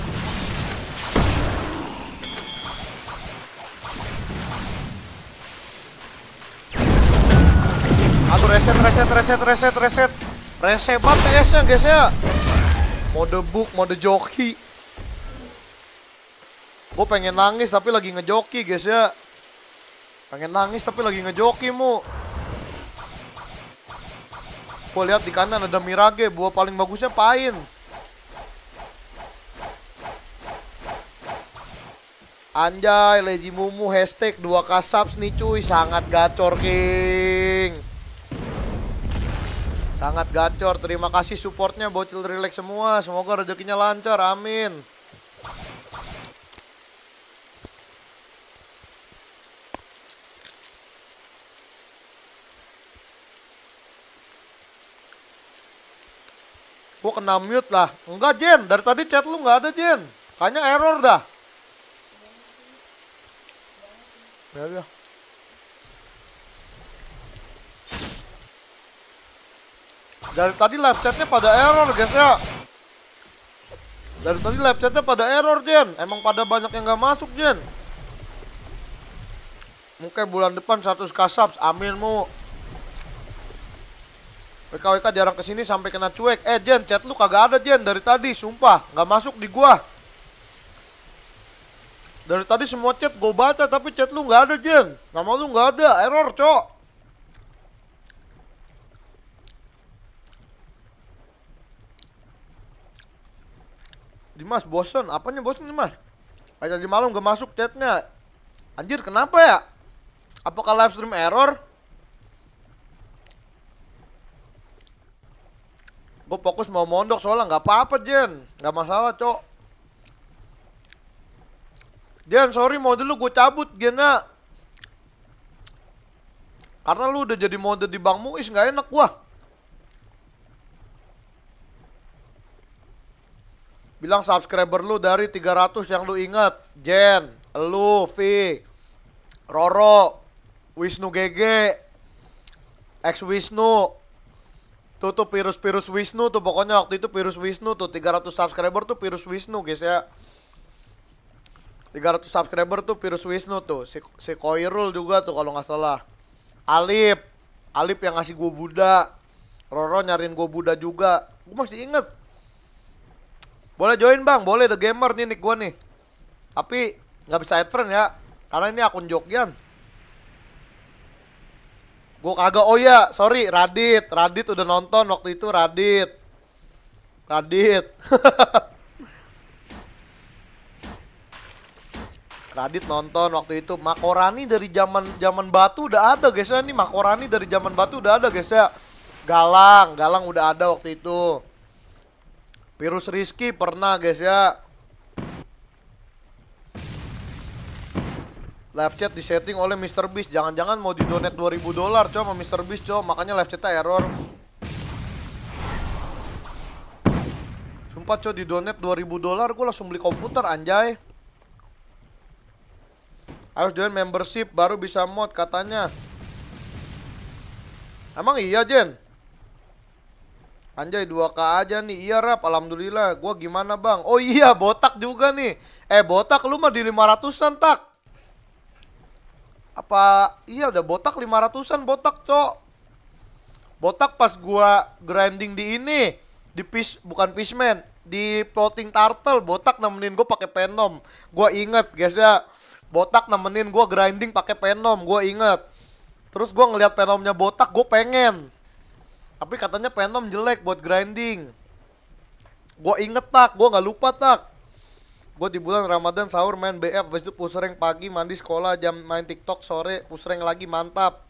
Aduh reset reset reset reset reset. Reset banget TS-nya, ya, guys ya. Mode book, mode joki. Gue pengen nangis tapi lagi ngejoki, guys ya. Pengen nangis tapi lagi ngejoki mu. Gue lihat di kanan ada Mirage, buah paling bagusnya Pain. Anjay, Leji Mumu hashtag 2k subs nih cuy, sangat gacor King. Sangat gacor, terima kasih supportnya bocil relax semua, semoga rezekinya lancar, amin. Gue kena mute lah. Enggak Jen, dari tadi chat lu nggak ada Jen. Kayaknya error dah. Ya, ya. Dari tadi live chatnya pada error guys ya Dari tadi live chatnya pada error Jen Emang pada banyak yang nggak masuk Jen Mungkin bulan depan 100k subs Amin mu WKWK jarang kesini sampai kena cuek. Eh Jen, chat lu kagak ada Jen dari tadi, sumpah. Nggak masuk di gua. Dari tadi semua chat gue baca tapi chat lu nggak ada Jen. Nama lu nggak ada, error cok. Dimas bosen, apanya bosen Dimas? Kayak tadi malam gak masuk chatnya. Anjir kenapa ya? Apakah live stream error? Gue fokus mau mondok soalnya nggak apa-apa Jen, nggak masalah cok. Jen sorry mode lu gue cabut Jennya. Karena lu udah jadi mode di Bang Muis nggak enak gua. Bilang subscriber lu dari 300 yang lu inget, Jen, lu, V Roro, Wisnu GG, ex Wisnu, Tuh tuh virus-virus Wisnu tuh pokoknya waktu itu virus Wisnu tuh 300 subscriber tuh virus Wisnu guys ya. 300 subscriber tuh virus Wisnu tuh. Si, si Koirul juga tuh kalau nggak salah. Alip. Alip yang ngasih gue Buddha. Roro nyariin gue Buddha juga. Gue masih inget. Boleh join bang, boleh The Gamer nih nick gue nih. Tapi nggak bisa add friend ya. Karena ini akun Jogjan. Gue kagak. Oh ya, sorry, Radit. Radit udah nonton waktu itu Radit. Radit. (laughs) Radit nonton waktu itu Makorani dari zaman zaman batu udah ada guys ya ini Makorani dari zaman batu udah ada guys ya Galang Galang udah ada waktu itu Virus Rizky pernah guys ya live chat disetting oleh Mr. Beast. Jangan-jangan mau didonet 2000 dolar coba sama Mr. Beast coba, Makanya live chatnya error. Sumpah coba didonet 2000 dolar gue langsung beli komputer anjay. Harus join membership baru bisa mod katanya. Emang iya Jen? Anjay 2K aja nih Iya rap Alhamdulillah Gue gimana bang Oh iya botak juga nih Eh botak lu mah di 500an tak apa iya udah botak 500-an botak cok botak pas gua grinding di ini di fish bukan fishman di floating turtle botak nemenin gua pakai penom gua inget guys ya botak nemenin gua grinding pakai penom gua inget terus gua ngelihat penomnya botak gua pengen tapi katanya penom jelek buat grinding gua inget tak gua nggak lupa tak gue di bulan Ramadan sahur main BF habis itu pusreng pagi mandi sekolah jam main TikTok sore pusreng lagi mantap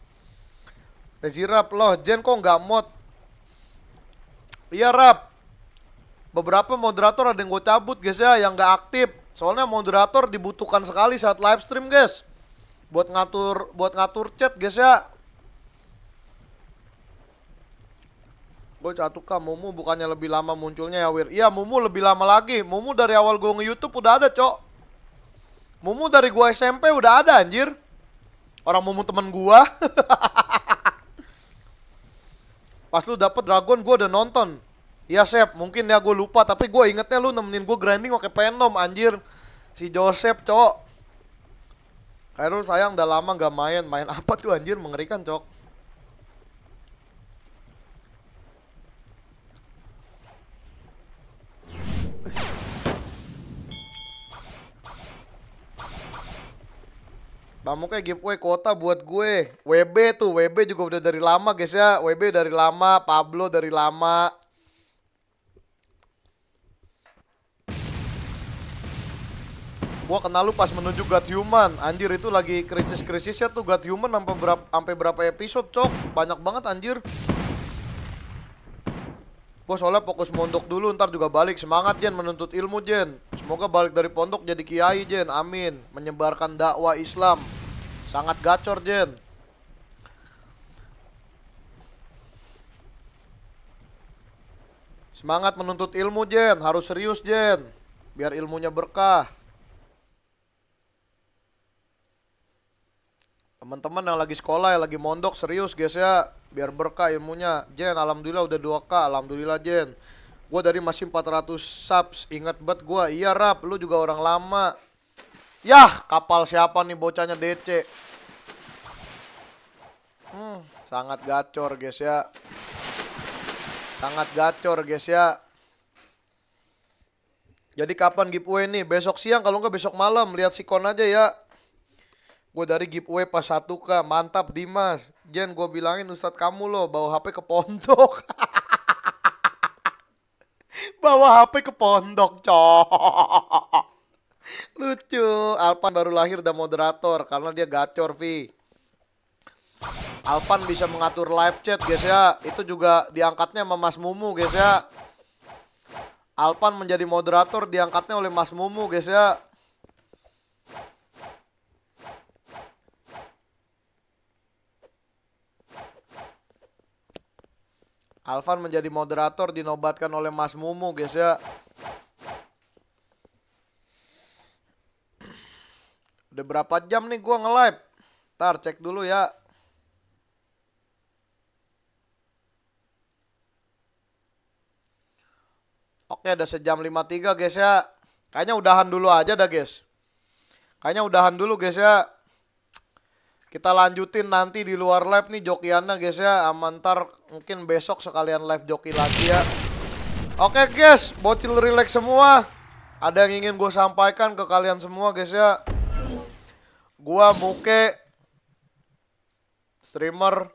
Rap loh Jen kok nggak mod iya rap beberapa moderator ada yang gue cabut guys ya yang nggak aktif soalnya moderator dibutuhkan sekali saat live stream guys buat ngatur buat ngatur chat guys ya Gue catuka Mumu bukannya lebih lama munculnya ya Wir Iya Mumu lebih lama lagi Mumu dari awal gue nge-youtube udah ada cok Mumu dari gue SMP udah ada anjir Orang Mumu temen gue (laughs) Pas lu dapet Dragon gue udah nonton Iya Sep mungkin ya gue lupa Tapi gue ingetnya lu nemenin gue grinding pakai penom anjir Si Joseph cok Kairul sayang udah lama gak main Main apa tuh anjir mengerikan cok Kamu kayak giveaway kuota buat gue. WB tuh, WB juga udah dari lama guys ya. WB dari lama, Pablo dari lama. Gua kenal lu pas menuju God Human. Anjir itu lagi krisis krisis ya tuh God Human sampai berapa sampai berapa episode, cok? Banyak banget anjir. Gue soalnya fokus mondok dulu, ntar juga balik. Semangat Jen, menuntut ilmu Jen. Semoga balik dari pondok jadi kiai Jen, amin. Menyebarkan dakwah Islam. Sangat gacor, Jen. Semangat menuntut ilmu, Jen. Harus serius, Jen. Biar ilmunya berkah. Teman-teman yang lagi sekolah, yang lagi mondok, serius, guys ya. Biar berkah ilmunya. Jen, alhamdulillah udah 2K. Alhamdulillah, Jen. Gue dari masih 400 subs. Ingat bet gue. Iya, Rap. Lu juga orang lama. Yah, kapal siapa nih bocahnya DC? Hmm, sangat gacor guys ya. Sangat gacor guys ya. Jadi kapan giveaway nih? Besok siang kalau enggak besok malam. Lihat sikon aja ya. Gue dari giveaway pas 1K. Mantap Dimas. Jen gue bilangin Ustadz kamu loh bawa HP ke pondok. (laughs) bawa HP ke pondok, cok. (laughs) Lucu, Alpan baru lahir dan moderator karena dia gacor, Vi. Alpan bisa mengatur live chat, guys ya. Itu juga diangkatnya sama Mas Mumu, guys ya. Alpan menjadi moderator diangkatnya oleh Mas Mumu, guys ya. Alvan menjadi moderator dinobatkan oleh Mas Mumu, guys ya. Udah berapa jam nih gue nge-live? Ntar cek dulu ya. Oke, ada sejam 53 guys ya. Kayaknya udahan dulu aja dah guys. Kayaknya udahan dulu guys ya. Kita lanjutin nanti di luar live nih jokiannya guys ya. Amantar mungkin besok sekalian live joki lagi ya. Oke guys, bocil relax semua. Ada yang ingin gue sampaikan ke kalian semua guys ya gua Muke streamer,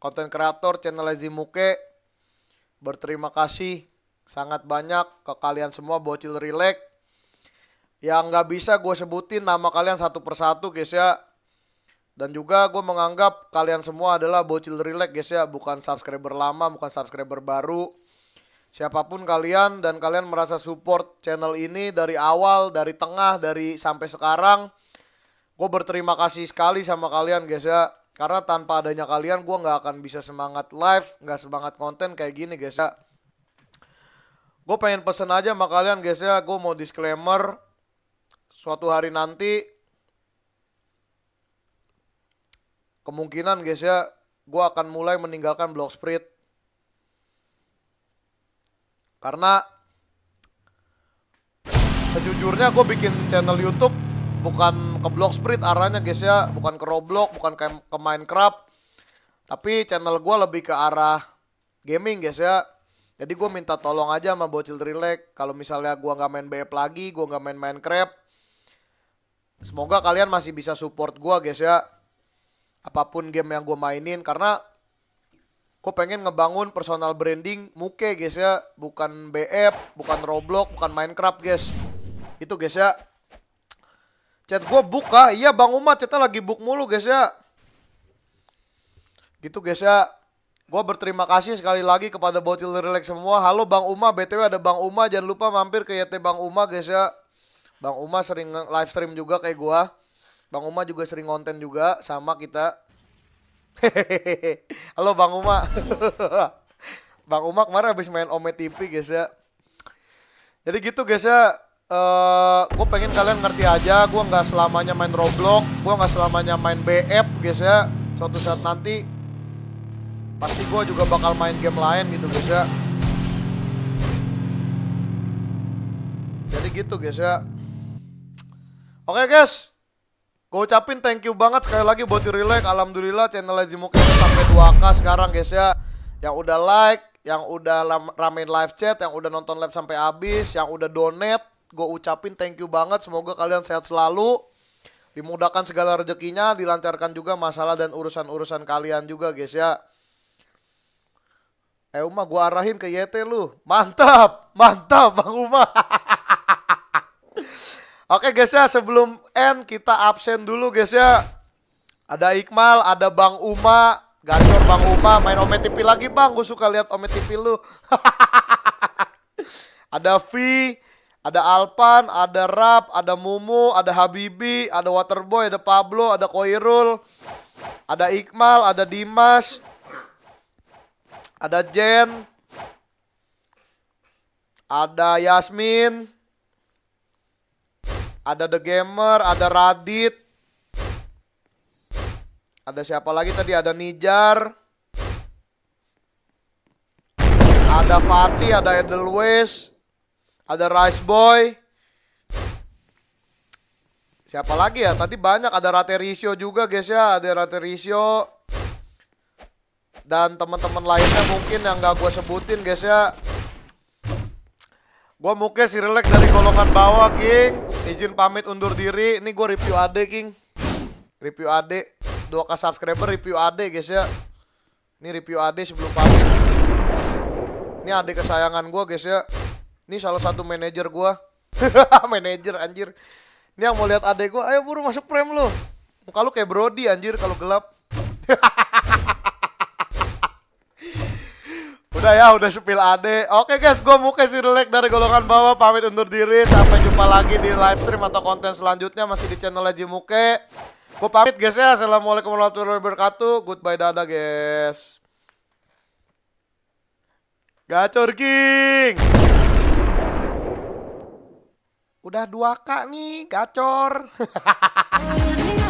konten kreator channel Lazy Muke berterima kasih sangat banyak ke kalian semua bocil relax yang nggak bisa gue sebutin nama kalian satu persatu guys ya dan juga gue menganggap kalian semua adalah bocil relax guys ya bukan subscriber lama bukan subscriber baru siapapun kalian dan kalian merasa support channel ini dari awal dari tengah dari sampai sekarang gue berterima kasih sekali sama kalian guys ya karena tanpa adanya kalian gue nggak akan bisa semangat live nggak semangat konten kayak gini guys ya gue pengen pesen aja sama kalian guys ya gue mau disclaimer suatu hari nanti kemungkinan guys ya gue akan mulai meninggalkan blog spread, karena sejujurnya gue bikin channel YouTube bukan ke blog sprint arahnya guys ya bukan ke roblox bukan ke, ke minecraft tapi channel gue lebih ke arah gaming guys ya jadi gue minta tolong aja sama bocil relax kalau misalnya gue nggak main BF lagi gue nggak main minecraft semoga kalian masih bisa support gue guys ya apapun game yang gue mainin karena gue pengen ngebangun personal branding muke guys ya bukan BF bukan roblox bukan minecraft guys itu guys ya Chat gue buka. Iya Bang Umat chatnya lagi book mulu guys ya. Gitu guys ya. Gue berterima kasih sekali lagi kepada Botil Relax semua. Halo Bang Uma, BTW ada Bang Uma. Jangan lupa mampir ke YT Bang Uma guys ya. Bang Uma sering live stream juga kayak gue. Bang Uma juga sering konten juga. Sama kita. (laughs) Halo Bang Uma. (laughs) Bang Uma kemarin habis main Ome TV guys ya. Jadi gitu guys ya uh, eh, gue pengen kalian ngerti aja gue nggak selamanya main Roblox gue nggak selamanya main BF guys ya suatu saat nanti pasti gue juga bakal main game lain gitu guys ya jadi gitu guys ya oke okay, guys gue ucapin thank you banget sekali lagi buat Relax alhamdulillah channel ini sampai 2k sekarang guys ya yang udah like yang udah ramein live chat, yang udah nonton live sampai habis, yang udah donate, gue ucapin thank you banget. Semoga kalian sehat selalu. Dimudahkan segala rezekinya, dilancarkan juga masalah dan urusan-urusan kalian juga guys ya. Eh Uma gue arahin ke YT lu Mantap Mantap Bang Uma (laughs) Oke guys ya sebelum end kita absen dulu guys ya Ada Iqmal ada Bang Uma Gacor Bang Uma main Ome TV lagi Bang Gue suka lihat Ome TV lu (laughs) Ada V ada Alpan, ada Rap, ada Mumu, ada Habibi, ada Waterboy, ada Pablo, ada Koirul, ada Iqmal, ada Dimas, ada Jen, ada Yasmin, ada The Gamer, ada Radit, ada siapa lagi tadi? Ada Nijar, ada Fatih, ada Edelweiss, ada Rice Boy. Siapa lagi ya? Tadi banyak ada Raterisio juga guys ya. Ada Raterisio. Dan teman-teman lainnya mungkin yang gak gue sebutin guys ya. Gue mungkin si relax dari golongan bawah, King. Izin pamit undur diri. Ini gue review Ade, King. Review Ade. Dua k subscriber review Ade, guys ya. Ini review Ade sebelum pamit. Ini Ade kesayangan gue, guys ya. Ini salah satu manajer gua. (laughs) manajer anjir. Ini yang mau lihat adek gua, ayo buru masuk prem lo. Muka lu kayak Brody anjir kalau gelap. (laughs) udah ya, udah sepil ade. Oke guys, gua muka si Relek dari golongan bawah pamit undur diri. Sampai jumpa lagi di live stream atau konten selanjutnya masih di channel Haji Muke. Gua pamit guys ya. Assalamualaikum warahmatullahi wabarakatuh. Goodbye dadah guys. Gacor King. Udah 2K nih, gacor. (laughs)